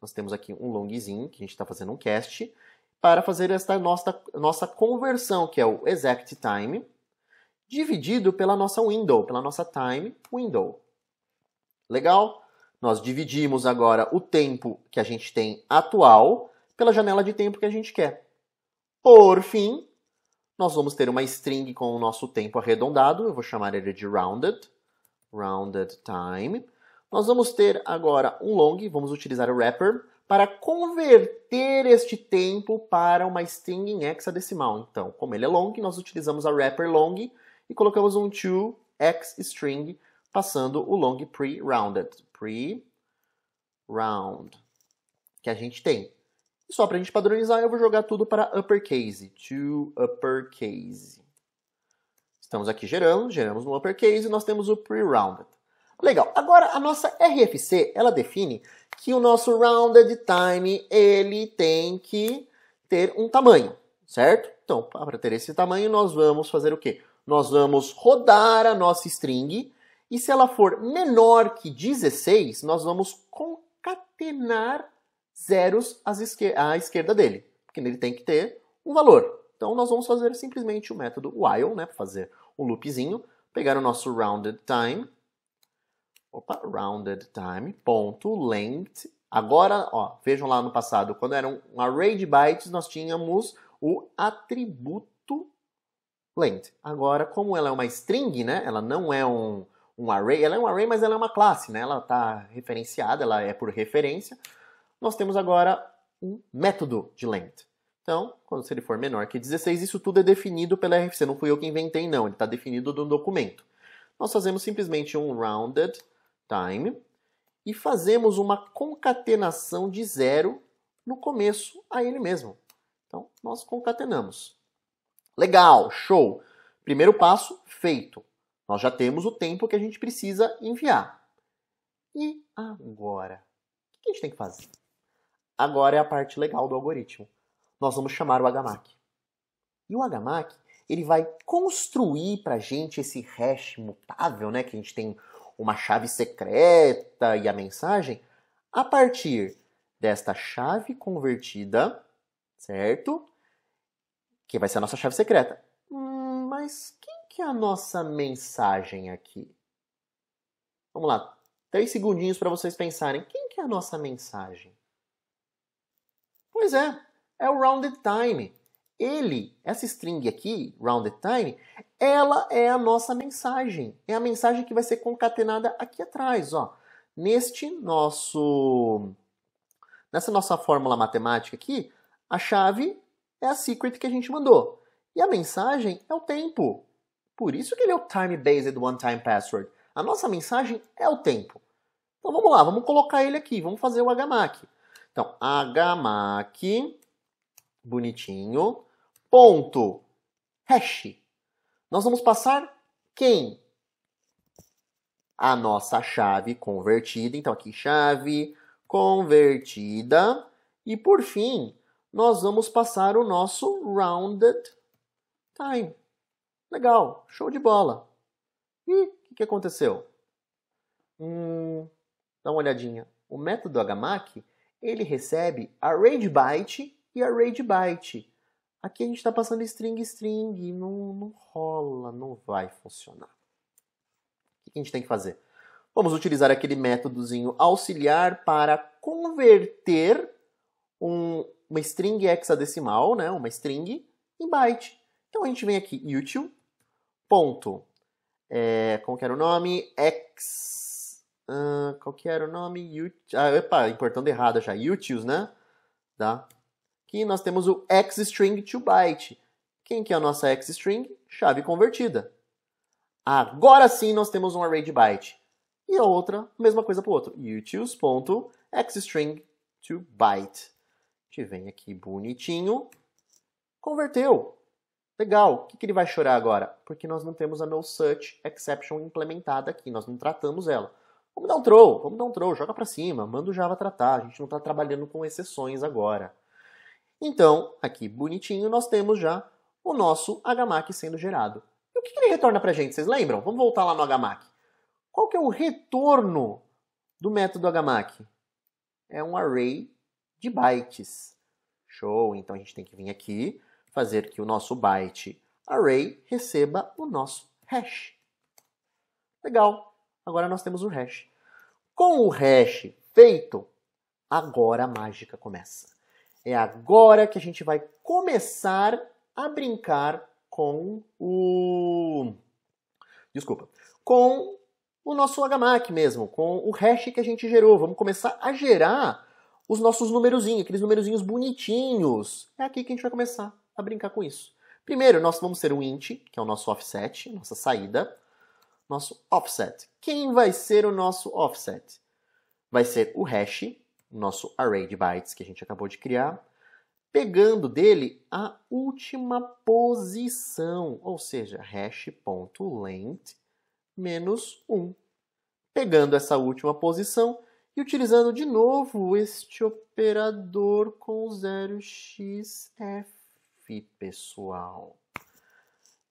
nós temos aqui um longzinho que a gente está fazendo um cast para fazer esta nossa, nossa conversão, que é o exact time, dividido pela nossa window, pela nossa time window. Legal? Nós dividimos agora o tempo que a gente tem atual pela janela de tempo que a gente quer. Por fim, nós vamos ter uma string com o nosso tempo arredondado, eu vou chamar ele de rounded, rounded time, nós vamos ter agora um long, vamos utilizar o wrapper, para converter este tempo para uma string em hexadecimal. Então, como ele é long, nós utilizamos a wrapper long e colocamos um to x string passando o long pre-rounded. Pre-round. Que a gente tem. E só para a gente padronizar, eu vou jogar tudo para uppercase. To uppercase. Estamos aqui gerando, geramos no uppercase e nós temos o pre-rounded. Legal. Agora, a nossa RFC, ela define que o nosso rounded time, ele tem que ter um tamanho, certo? Então, para ter esse tamanho, nós vamos fazer o quê? Nós vamos rodar a nossa string e se ela for menor que 16, nós vamos concatenar zeros à esquerda dele, porque ele tem que ter um valor. Então, nós vamos fazer simplesmente o método while, né, para fazer o um loopzinho, pegar o nosso rounded time opa, rounded time, ponto, length. Agora, ó, vejam lá no passado, quando era um array de bytes, nós tínhamos o atributo length. Agora, como ela é uma string, né, ela não é um, um array, ela é um array, mas ela é uma classe, né, ela está referenciada, ela é por referência. Nós temos agora um método de length. Então, quando se ele for menor que 16, isso tudo é definido pela RFC. Não fui eu que inventei, não. Ele está definido no documento. Nós fazemos simplesmente um rounded time e fazemos uma concatenação de zero no começo a ele mesmo. Então, nós concatenamos. Legal, show! Primeiro passo feito. Nós já temos o tempo que a gente precisa enviar. E agora? O que a gente tem que fazer? Agora é a parte legal do algoritmo. Nós vamos chamar o HMAC. E o HMAC ele vai construir para a gente esse hash mutável, né? Que a gente tem uma chave secreta e a mensagem, a partir desta chave convertida, certo? Que vai ser a nossa chave secreta. Hum, mas quem que é a nossa mensagem aqui? Vamos lá, três segundinhos para vocês pensarem. Quem que é a nossa mensagem? Pois é, é o rounded time ele, essa string aqui, rounded time, ela é a nossa mensagem. É a mensagem que vai ser concatenada aqui atrás, ó. Neste nosso nessa nossa fórmula matemática aqui, a chave é a secret que a gente mandou. E a mensagem é o tempo. Por isso que ele é o time based one time password. A nossa mensagem é o tempo. Então vamos lá, vamos colocar ele aqui, vamos fazer o hmac. Então, hmac bonitinho ponto, hash. Nós vamos passar quem? A nossa chave convertida. Então, aqui, chave convertida. E, por fim, nós vamos passar o nosso rounded time. Legal, show de bola. E o que aconteceu? Hum, dá uma olhadinha. O método HMAC, ele recebe a RageByte e a RageByte. Aqui a gente está passando string, string, não, não rola, não vai funcionar. O que a gente tem que fazer? Vamos utilizar aquele métodozinho auxiliar para converter um, uma string hexadecimal, né, uma string, em byte. Então a gente vem aqui, util, ponto, é, como que era o nome? X, uh, qual que era o nome? util? ah, epa, importando errado já, utils, né? Tá? que nós temos o xstring to byte. Quem que é a nossa xstring? Chave convertida. Agora sim nós temos um array de byte. E a outra, mesma coisa para o outro. utils.xstring to byte. A gente vem aqui bonitinho. Converteu. Legal. O que, que ele vai chorar agora? Porque nós não temos a no such exception implementada aqui. Nós não tratamos ela. Vamos dar um throw, vamos dar um throw, joga para cima, manda o Java tratar. A gente não está trabalhando com exceções agora. Então, aqui bonitinho, nós temos já o nosso HMAC sendo gerado. E o que ele retorna para a gente? Vocês lembram? Vamos voltar lá no HMAC. Qual que é o retorno do método HMAC? É um array de bytes. Show! Então a gente tem que vir aqui, fazer que o nosso byte array receba o nosso hash. Legal! Agora nós temos o hash. Com o hash feito, agora a mágica começa. É agora que a gente vai começar a brincar com o. Desculpa. Com o nosso HMAC mesmo, com o hash que a gente gerou. Vamos começar a gerar os nossos numerozinhos, aqueles numerozinhos bonitinhos. É aqui que a gente vai começar a brincar com isso. Primeiro, nós vamos ser o int, que é o nosso offset, nossa saída. Nosso offset. Quem vai ser o nosso offset? Vai ser o hash o nosso array de bytes que a gente acabou de criar, pegando dele a última posição, ou seja, hash.length menos 1. Pegando essa última posição e utilizando de novo este operador com 0xf, pessoal.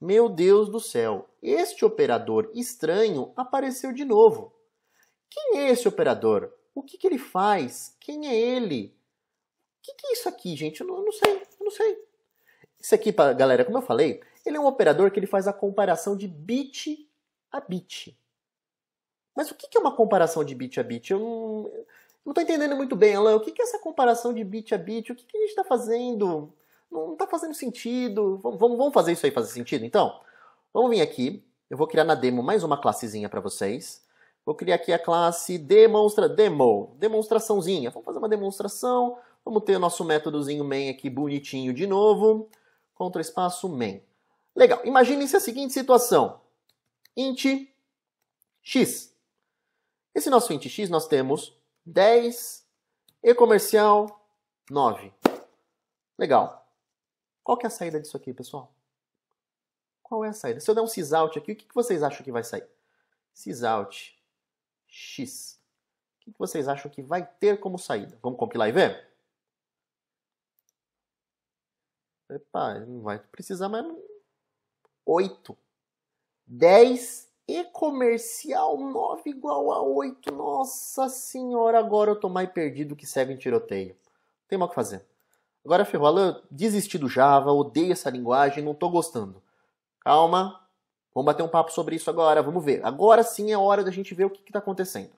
Meu Deus do céu, este operador estranho apareceu de novo. Quem é esse operador? O que, que ele faz? Quem é ele? O que, que é isso aqui, gente? Eu não, eu não sei, eu não sei. Isso aqui, galera, como eu falei, ele é um operador que ele faz a comparação de bit a bit. Mas o que, que é uma comparação de bit a bit? Eu não estou entendendo muito bem, Alan. O que, que é essa comparação de bit a bit? O que, que a gente está fazendo? Não está fazendo sentido. Vamos, vamos fazer isso aí fazer sentido, então? Vamos vir aqui. Eu vou criar na demo mais uma classezinha para vocês. Vou criar aqui a classe demonstra, demo, demonstraçãozinha. Vamos fazer uma demonstração. Vamos ter o nosso métodozinho main aqui bonitinho de novo. Contra espaço main. Legal. Imagine-se a seguinte situação. int x. Esse nosso int x nós temos 10 e comercial 9. Legal. Qual que é a saída disso aqui, pessoal? Qual é a saída? Se eu der um sysout aqui, o que vocês acham que vai sair? Sysout x. O que vocês acham que vai ter como saída? Vamos compilar e ver? Epa, não vai precisar mais 8. 10 e comercial 9 igual a 8. Nossa senhora, agora eu tô mais perdido que cego em tiroteio. tem mal o que fazer. Agora ferrou, Alan, desisti do Java, odeio essa linguagem, não tô gostando. Calma, Vamos bater um papo sobre isso agora, vamos ver. Agora sim é hora da gente ver o que está acontecendo.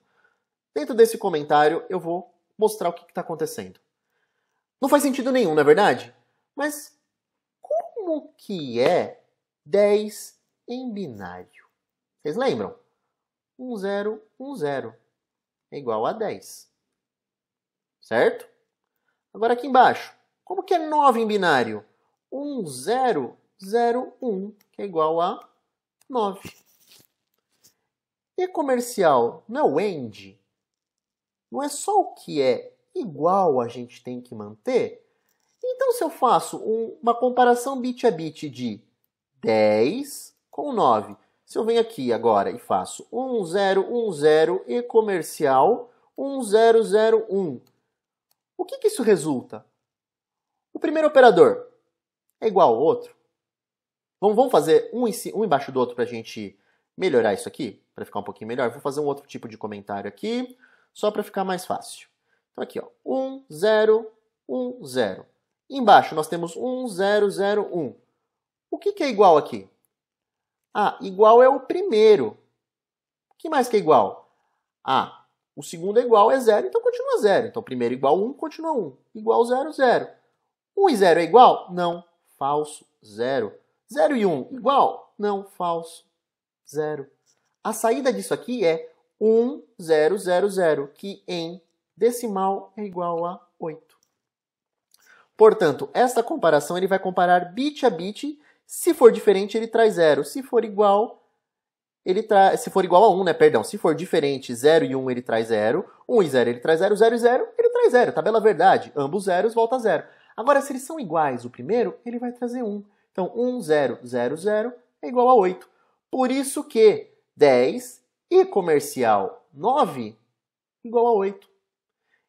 Dentro desse comentário, eu vou mostrar o que está acontecendo. Não faz sentido nenhum, na é verdade? Mas como que é 10 em binário? Vocês lembram? 1, 0, 1, 0 é igual a 10. Certo? Agora aqui embaixo, como que é 9 em binário? 1, 0, 0, 1, que é igual a 9. E comercial não é o end? Não é só o que é igual a gente tem que manter? Então, se eu faço um, uma comparação bit a bit de 10 com 9, se eu venho aqui agora e faço 1010 e comercial 1001, o que, que isso resulta? O primeiro operador é igual ao outro? Vamos, então, vamos fazer um, em, um embaixo do outro para a gente melhorar isso aqui, para ficar um pouquinho melhor. Vou fazer um outro tipo de comentário aqui, só para ficar mais fácil. Então aqui, ó, 1, 0, 1, 0. Embaixo nós temos 1, 0, 0, 1. O que, que é igual aqui? Ah, igual é o primeiro. O que mais que é igual? Ah, o segundo é igual é zero, então continua zero. Então, primeiro é igual 1, continua 1. Igual 0, 0. 1 e 0 é igual? Não. Falso, zero. 0 e 1 igual? Não, falso. 0. A saída disso aqui é 1, 0, 0, 0, que em decimal é igual a 8. Portanto, esta comparação ele vai comparar bit a bit. Se for diferente, ele traz 0. Se for igual, ele traz, se for igual a 1, né, perdão, se for diferente, 0 e 1 ele traz 0, 1 e 0 ele traz 0, 0 e 0 ele traz 0, tabela verdade, ambos zeros volta 0. Agora, se eles são iguais, o primeiro, ele vai trazer 1. Então, 1, 0, 0, 0 é igual a 8. Por isso que 10 e comercial 9 igual a 8.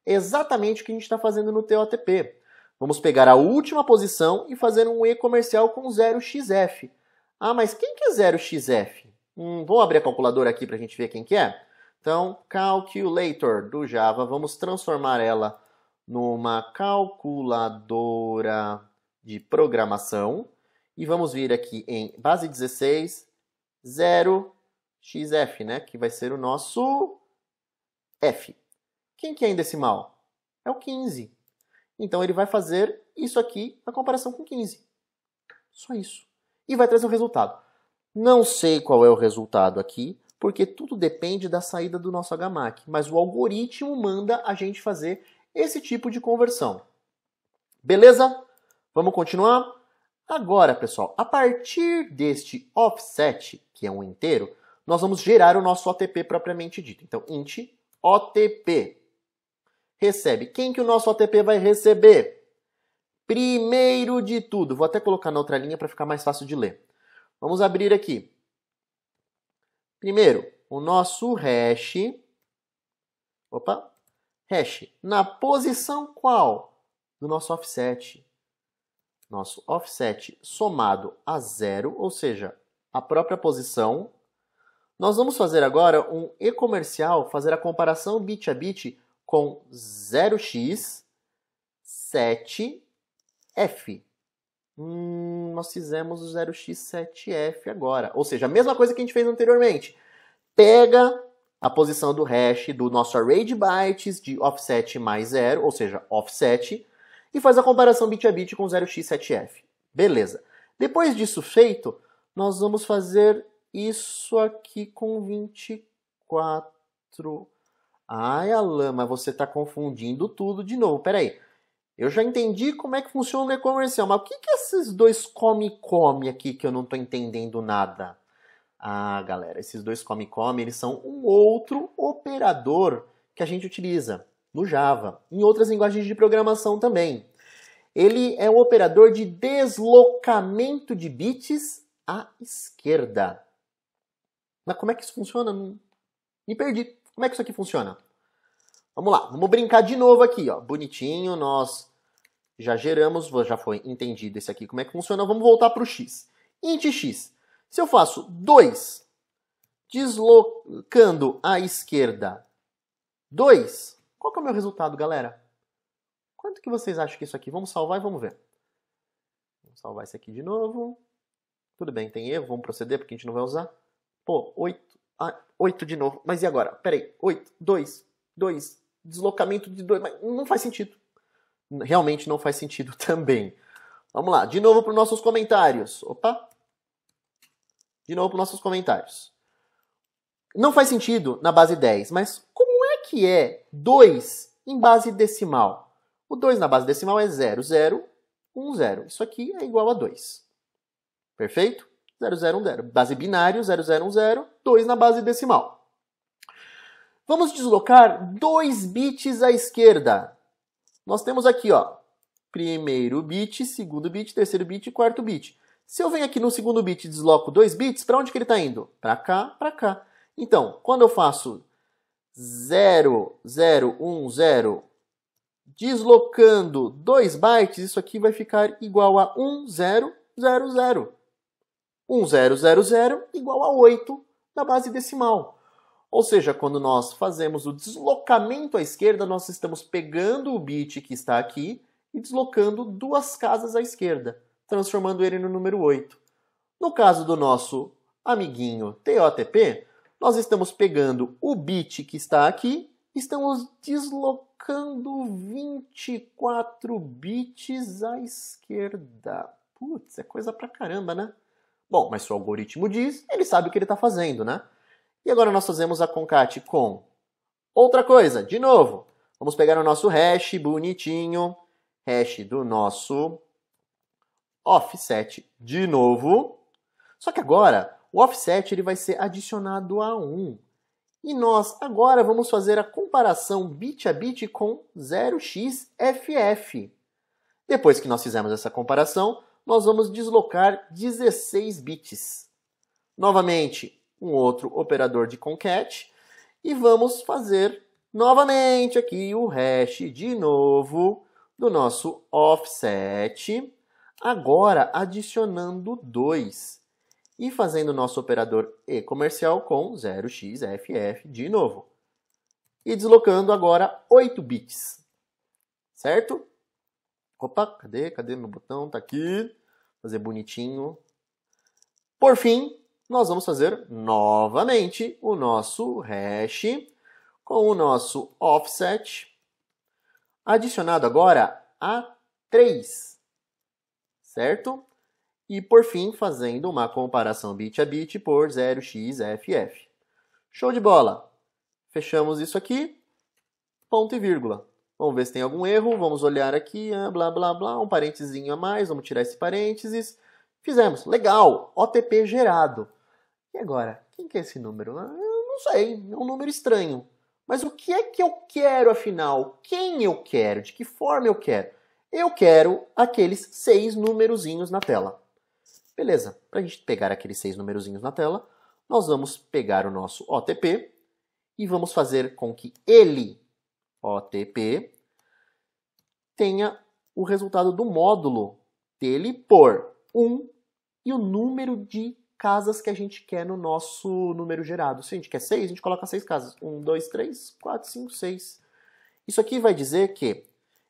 Exatamente o que a gente está fazendo no TOTP. Vamos pegar a última posição e fazer um E comercial com 0xF. Ah, mas quem que é 0xF? Hum, vou abrir a calculadora aqui para a gente ver quem que é. Então, calculator do Java, vamos transformar ela numa calculadora de programação. E vamos vir aqui em base 16, 0xf, né? Que vai ser o nosso f. Quem que é em decimal? É o 15. Então, ele vai fazer isso aqui na comparação com 15. Só isso. E vai trazer o resultado. Não sei qual é o resultado aqui, porque tudo depende da saída do nosso HMAC, mas o algoritmo manda a gente fazer esse tipo de conversão. Beleza? Vamos continuar? Agora, pessoal, a partir deste offset, que é um inteiro, nós vamos gerar o nosso OTP propriamente dito. Então, int OTP recebe. Quem que o nosso OTP vai receber? Primeiro de tudo, vou até colocar na outra linha para ficar mais fácil de ler. Vamos abrir aqui. Primeiro, o nosso hash. Opa! Hash. Na posição qual? Do nosso offset nosso offset somado a zero, ou seja, a própria posição. Nós vamos fazer agora um e-comercial, fazer a comparação bit a bit com 0x, 7f. Hum, nós fizemos o 0x7f agora. Ou seja, a mesma coisa que a gente fez anteriormente. Pega a posição do hash do nosso array de bytes de offset mais zero, ou seja, offset, e faz a comparação bit a bit com 0x7f. Beleza. Depois disso feito, nós vamos fazer isso aqui com 24. Ai, Alain, mas você está confundindo tudo de novo. Peraí. Eu já entendi como é que funciona o e-commercial, mas o que, que esses dois come-come aqui que eu não estou entendendo nada? Ah, galera, esses dois come-come, eles são um outro operador que a gente utiliza no Java, em outras linguagens de programação também. Ele é um operador de deslocamento de bits à esquerda. Mas como é que isso funciona? Me perdi. Como é que isso aqui funciona? Vamos lá, vamos brincar de novo aqui, ó. Bonitinho, nós já geramos, já foi entendido esse aqui como é que funciona. Vamos voltar para o x. Int x. Se eu faço 2 deslocando à esquerda 2, qual que é o meu resultado, galera? Quanto que vocês acham que isso aqui? Vamos salvar e vamos ver. Vamos salvar isso aqui de novo. Tudo bem, tem erro, vamos proceder porque a gente não vai usar. Pô, 8, ah, 8 de novo. Mas e agora? Peraí, 8, 2, 2, deslocamento de 2, mas não faz sentido. Realmente não faz sentido também. Vamos lá, de novo para os nossos comentários. Opa! De novo para os nossos comentários. Não faz sentido na base 10, mas como que é 2 em base decimal? O 2 na base decimal é 0, 0, 1, 0. Isso aqui é igual a 2. Perfeito? 0, 0, 1, 0. Base binário, 0, 0, 1, 0. 2 na base decimal. Vamos deslocar 2 bits à esquerda. Nós temos aqui, ó, primeiro bit, segundo bit, terceiro bit e quarto bit. Se eu venho aqui no segundo bit e desloco 2 bits, para onde que ele está indo? Para cá, para cá. Então, quando eu faço 0,010 deslocando 2 bytes, isso aqui vai ficar igual a 1000. 1000 igual a 8 na base decimal. Ou seja, quando nós fazemos o deslocamento à esquerda, nós estamos pegando o bit que está aqui e deslocando duas casas à esquerda, transformando ele no número 8. No caso do nosso amiguinho TOTP, nós estamos pegando o bit que está aqui, estamos deslocando 24 bits à esquerda. Putz, é coisa pra caramba, né? Bom, mas se o algoritmo diz, ele sabe o que ele está fazendo, né? E agora nós fazemos a concat com outra coisa, de novo. Vamos pegar o nosso hash bonitinho, hash do nosso offset de novo. Só que agora o offset ele vai ser adicionado a 1. E nós agora vamos fazer a comparação bit a bit com 0xFF. Depois que nós fizermos essa comparação, nós vamos deslocar 16 bits. Novamente, um outro operador de concat. E vamos fazer novamente aqui o hash de novo do nosso offset. Agora adicionando 2 e fazendo nosso operador E comercial com 0xFF de novo. E deslocando agora 8 bits, certo? Opa, cadê? Cadê meu botão? Tá aqui. Fazer bonitinho. Por fim, nós vamos fazer novamente o nosso hash com o nosso offset adicionado agora a 3, certo? E por fim, fazendo uma comparação bit a bit por 0xFF. Show de bola! Fechamos isso aqui, ponto e vírgula. Vamos ver se tem algum erro, vamos olhar aqui, ah, blá blá blá, um parentezinho a mais, vamos tirar esse parênteses. Fizemos, legal, OTP gerado. E agora, quem que é esse número? Ah, eu não sei, é um número estranho. Mas o que é que eu quero afinal? Quem eu quero? De que forma eu quero? Eu quero aqueles seis númerozinhos na tela. Beleza, para a gente pegar aqueles seis numerozinhos na tela, nós vamos pegar o nosso OTP e vamos fazer com que ele, OTP, tenha o resultado do módulo dele por 1 e o número de casas que a gente quer no nosso número gerado. Se a gente quer 6, a gente coloca 6 casas. 1, 2, 3, 4, 5, 6. Isso aqui vai dizer que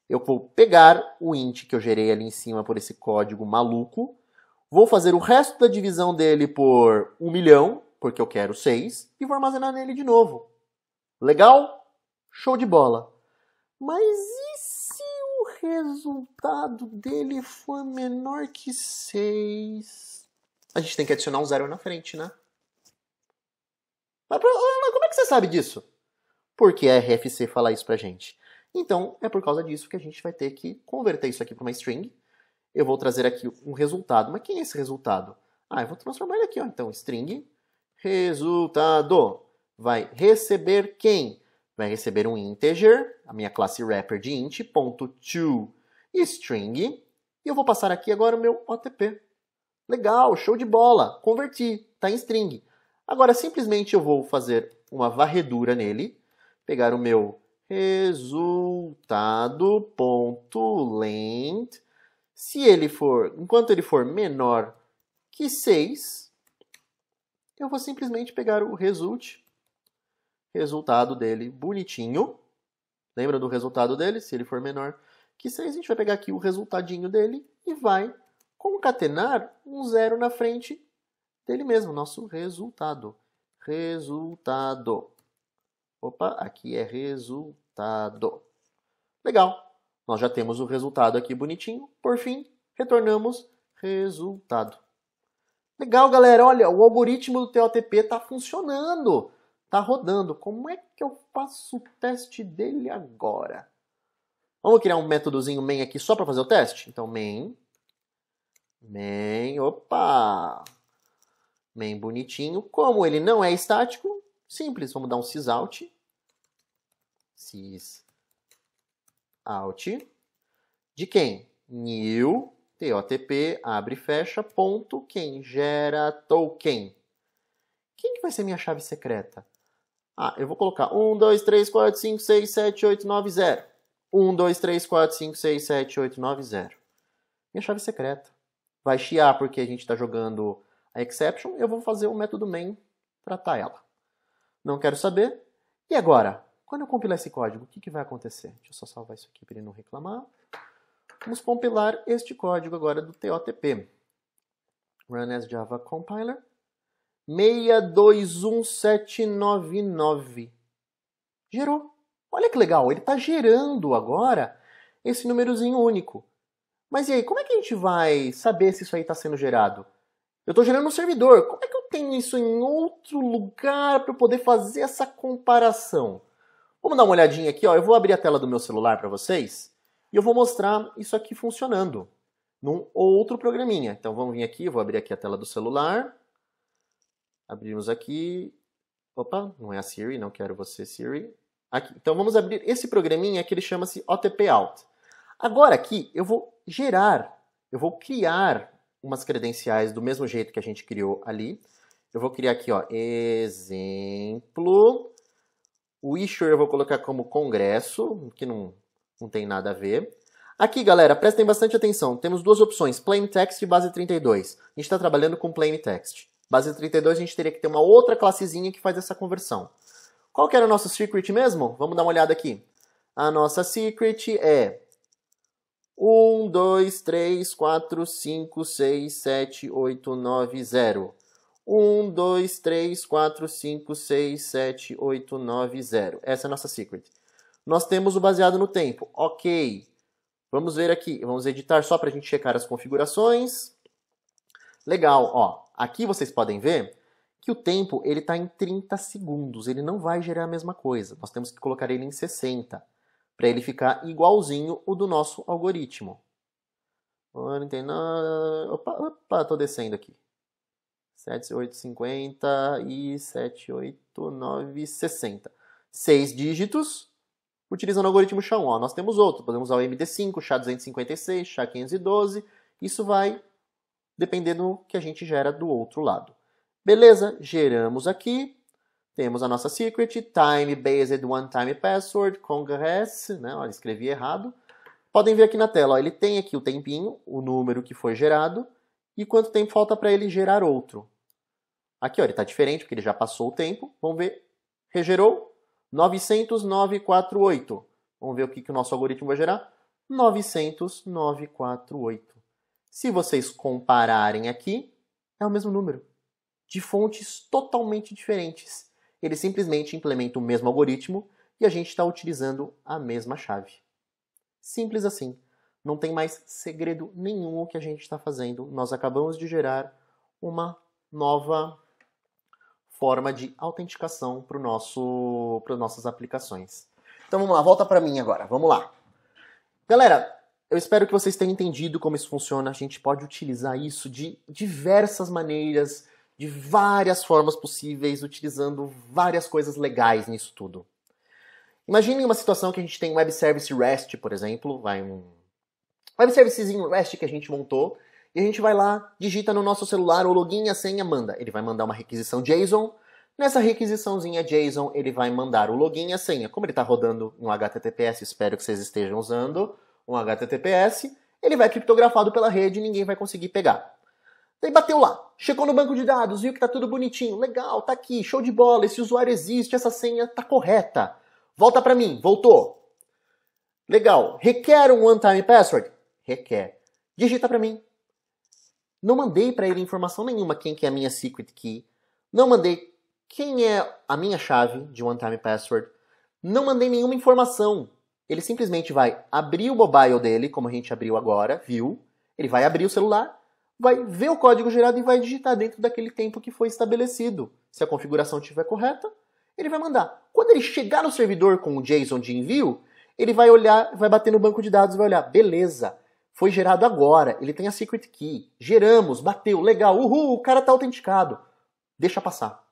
eu vou pegar o int que eu gerei ali em cima por esse código maluco Vou fazer o resto da divisão dele por 1 milhão, porque eu quero 6, e vou armazenar nele de novo. Legal? Show de bola. Mas e se o resultado dele for menor que 6? A gente tem que adicionar um zero na frente, né? Mas como é que você sabe disso? Porque a RFC fala isso pra gente. Então, é por causa disso que a gente vai ter que converter isso aqui para uma string eu vou trazer aqui um resultado. Mas quem é esse resultado? Ah, eu vou transformar ele aqui, ó. Então, string resultado. Vai receber quem? Vai receber um integer, a minha classe wrapper de int, ponto to string. E eu vou passar aqui agora o meu OTP. Legal, show de bola, converti, está em string. Agora, simplesmente eu vou fazer uma varredura nele, pegar o meu resultado.length, se ele for, enquanto ele for menor que 6, eu vou simplesmente pegar o result, resultado dele bonitinho. Lembra do resultado dele? Se ele for menor que 6, a gente vai pegar aqui o resultadinho dele e vai concatenar um zero na frente dele mesmo, nosso resultado. Resultado. Opa, aqui é resultado. Legal. Nós já temos o resultado aqui bonitinho. Por fim, retornamos resultado. Legal, galera. Olha, o algoritmo do TOTP está funcionando. Está rodando. Como é que eu faço o teste dele agora? Vamos criar um métodozinho main aqui só para fazer o teste? Então, main. Main. Opa! Main bonitinho. Como ele não é estático, simples. Vamos dar um sysout. Sys Alt. De quem? New, TOTP, abre e fecha, ponto, quem gera token. Quem que vai ser minha chave secreta? Ah, eu vou colocar 1, 2, 3, 4, 5, 6, 7, 8, 9, 0. 1, 2, 3, 4, 5, 6, 7, 8, 9, 0. Minha chave secreta. Vai chiar porque a gente está jogando a exception. Eu vou fazer o um método main tratar ela. Não quero saber. E agora? Quando eu compilar esse código, o que, que vai acontecer? Deixa eu só salvar isso aqui para ele não reclamar. Vamos compilar este código agora do TOTP. Run as Java Compiler. 621799. Gerou. Olha que legal, ele está gerando agora esse númerozinho único. Mas e aí, como é que a gente vai saber se isso aí está sendo gerado? Eu estou gerando no um servidor. Como é que eu tenho isso em outro lugar para poder fazer essa comparação? Vamos dar uma olhadinha aqui, ó. eu vou abrir a tela do meu celular para vocês e eu vou mostrar isso aqui funcionando num outro programinha. Então vamos vir aqui, vou abrir aqui a tela do celular, abrimos aqui, opa, não é a Siri, não quero você Siri. Aqui. Então vamos abrir esse programinha que ele chama-se OTP Out. Agora aqui eu vou gerar, eu vou criar umas credenciais do mesmo jeito que a gente criou ali. Eu vou criar aqui, ó, exemplo o Issuer eu vou colocar como Congresso, que não, não tem nada a ver. Aqui, galera, prestem bastante atenção. Temos duas opções, plain text e base 32. A gente está trabalhando com plain text. Base 32 a gente teria que ter uma outra classezinha que faz essa conversão. Qual que era a nossa secret mesmo? Vamos dar uma olhada aqui. A nossa secret é 1, 2, 3, 4, 5, 6, 7, 8, 9, 0. 1, 2, 3, 4, 5, 6, 7, 8, 9, 0. Essa é a nossa secret. Nós temos o baseado no tempo. Ok. Vamos ver aqui. Vamos editar só para a gente checar as configurações. Legal. Ó, aqui vocês podem ver que o tempo está em 30 segundos. Ele não vai gerar a mesma coisa. Nós temos que colocar ele em 60 para ele ficar igualzinho o do nosso algoritmo. Opa, estou descendo aqui. 7850 e 78960. Seis dígitos, utilizando o algoritmo SHA-1. Nós temos outro, podemos usar o MD5, SHA-256, SHA-512. Isso vai depender do que a gente gera do outro lado. Beleza, geramos aqui. Temos a nossa secret, time-based one-time password, congress, né? Olha, escrevi errado. Podem ver aqui na tela, ó, ele tem aqui o tempinho, o número que foi gerado, e quanto tempo falta para ele gerar outro. Aqui ó, ele está diferente porque ele já passou o tempo. Vamos ver. Regerou 90948. Vamos ver o que, que o nosso algoritmo vai gerar. 90948. Se vocês compararem aqui, é o mesmo número. De fontes totalmente diferentes. Ele simplesmente implementa o mesmo algoritmo e a gente está utilizando a mesma chave. Simples assim. Não tem mais segredo nenhum o que a gente está fazendo. Nós acabamos de gerar uma nova forma de autenticação para nosso, as nossas aplicações. Então vamos lá, volta para mim agora. Vamos lá. Galera, eu espero que vocês tenham entendido como isso funciona. A gente pode utilizar isso de diversas maneiras, de várias formas possíveis, utilizando várias coisas legais nisso tudo. Imaginem uma situação que a gente tem um web service REST, por exemplo, vai um web servicezinho REST que a gente montou, e a gente vai lá, digita no nosso celular o login, a senha, manda. Ele vai mandar uma requisição JSON. Nessa requisiçãozinha JSON, ele vai mandar o login e a senha. Como ele está rodando um HTTPS, espero que vocês estejam usando um HTTPS, ele vai criptografado pela rede e ninguém vai conseguir pegar. Daí bateu lá, chegou no banco de dados, viu que tá tudo bonitinho, legal, tá aqui, show de bola, esse usuário existe, essa senha tá correta. Volta para mim, voltou. Legal, requer um one-time password? requer. Digita para mim. Não mandei para ele informação nenhuma quem que é a minha secret key. Não mandei quem é a minha chave de one time password. Não mandei nenhuma informação. Ele simplesmente vai abrir o mobile dele, como a gente abriu agora, viu? Ele vai abrir o celular, vai ver o código gerado e vai digitar dentro daquele tempo que foi estabelecido. Se a configuração estiver correta, ele vai mandar. Quando ele chegar no servidor com o JSON de envio, ele vai olhar, vai bater no banco de dados e vai olhar, beleza, foi gerado agora, ele tem a secret key. Geramos, bateu, legal, uhul, o cara está autenticado. Deixa passar.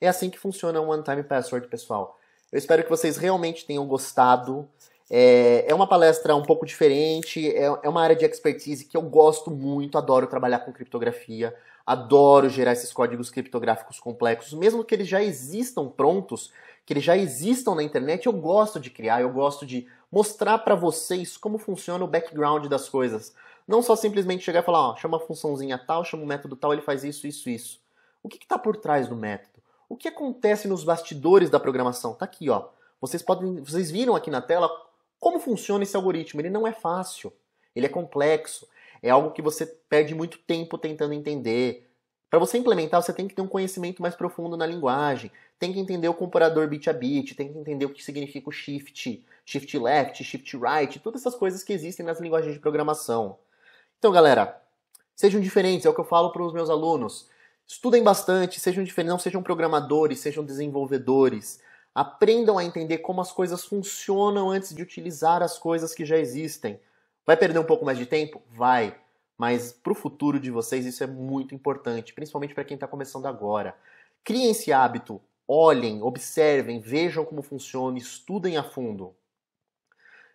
É assim que funciona um one-time password, pessoal. Eu espero que vocês realmente tenham gostado. É, é uma palestra um pouco diferente, é, é, uma área de expertise que eu gosto muito, adoro trabalhar com criptografia, adoro gerar esses códigos criptográficos complexos, mesmo que eles já existam prontos, que eles já existam na internet, eu gosto de criar, eu gosto de mostrar para vocês como funciona o background das coisas. Não só simplesmente chegar e falar, ó, chama a funçãozinha tal, chama o método tal, ele faz isso, isso, isso. O que está por trás do método? O que acontece nos bastidores da programação? Tá aqui, ó. Vocês podem, vocês viram aqui na tela como funciona esse algoritmo. Ele não é fácil. Ele é complexo. É algo que você perde muito tempo tentando entender. Para você implementar, você tem que ter um conhecimento mais profundo na linguagem, tem que entender o comparador bit a bit, tem que entender o que significa o shift, shift left, shift right, todas essas coisas que existem nas linguagens de programação. Então, galera, sejam diferentes, é o que eu falo para os meus alunos. Estudem bastante, sejam diferentes, não sejam programadores, sejam desenvolvedores. Aprendam a entender como as coisas funcionam antes de utilizar as coisas que já existem. Vai perder um pouco mais de tempo? Vai. Mas para o futuro de vocês isso é muito importante, principalmente para quem está começando agora. Criem esse hábito, olhem, observem, vejam como funciona, estudem a fundo.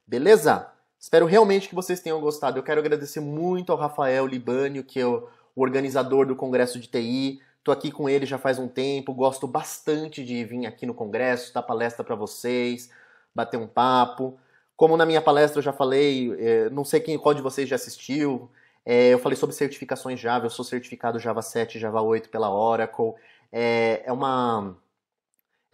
Beleza? Espero realmente que vocês tenham gostado. Eu quero agradecer muito ao Rafael Libânio, que é o organizador do Congresso de TI. Estou aqui com ele já faz um tempo, gosto bastante de vir aqui no Congresso, dar palestra para vocês, bater um papo. Como na minha palestra eu já falei, é, não sei quem, qual de vocês já assistiu, é, eu falei sobre certificações Java, eu sou certificado Java 7, Java 8 pela Oracle. É, é uma,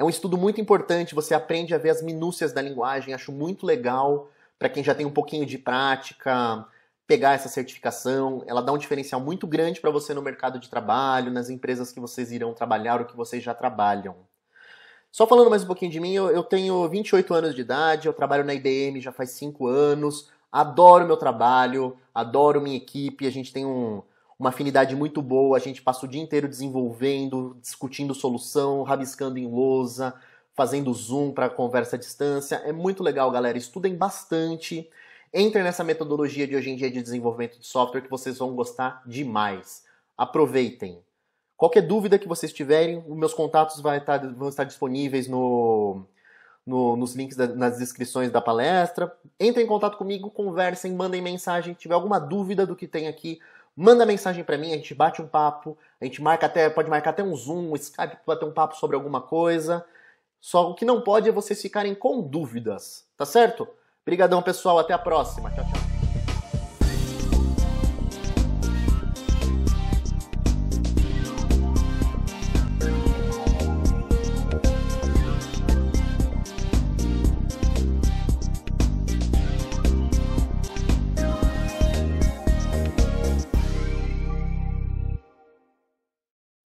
é um estudo muito importante, você aprende a ver as minúcias da linguagem, acho muito legal para quem já tem um pouquinho de prática, pegar essa certificação, ela dá um diferencial muito grande para você no mercado de trabalho, nas empresas que vocês irão trabalhar ou que vocês já trabalham. Só falando mais um pouquinho de mim, eu, eu tenho 28 anos de idade, eu trabalho na IBM já faz 5 anos, adoro meu trabalho, adoro minha equipe, a gente tem um, uma afinidade muito boa, a gente passa o dia inteiro desenvolvendo, discutindo solução, rabiscando em lousa, fazendo zoom para conversa à distância. É muito legal, galera. Estudem bastante. Entrem nessa metodologia de hoje em dia de desenvolvimento de software que vocês vão gostar demais. Aproveitem. Qualquer dúvida que vocês tiverem, os meus contatos estar, tá, vão estar disponíveis no, no, nos links da, nas descrições da palestra. Entrem em contato comigo, conversem, mandem mensagem. Se tiver alguma dúvida do que tem aqui, manda mensagem para mim, a gente bate um papo, a gente marca até, pode marcar até um Zoom, um Skype para ter um papo sobre alguma coisa. Só o que não pode é vocês ficarem com dúvidas, tá certo? Obrigadão, pessoal, até a próxima. Tchau, tchau.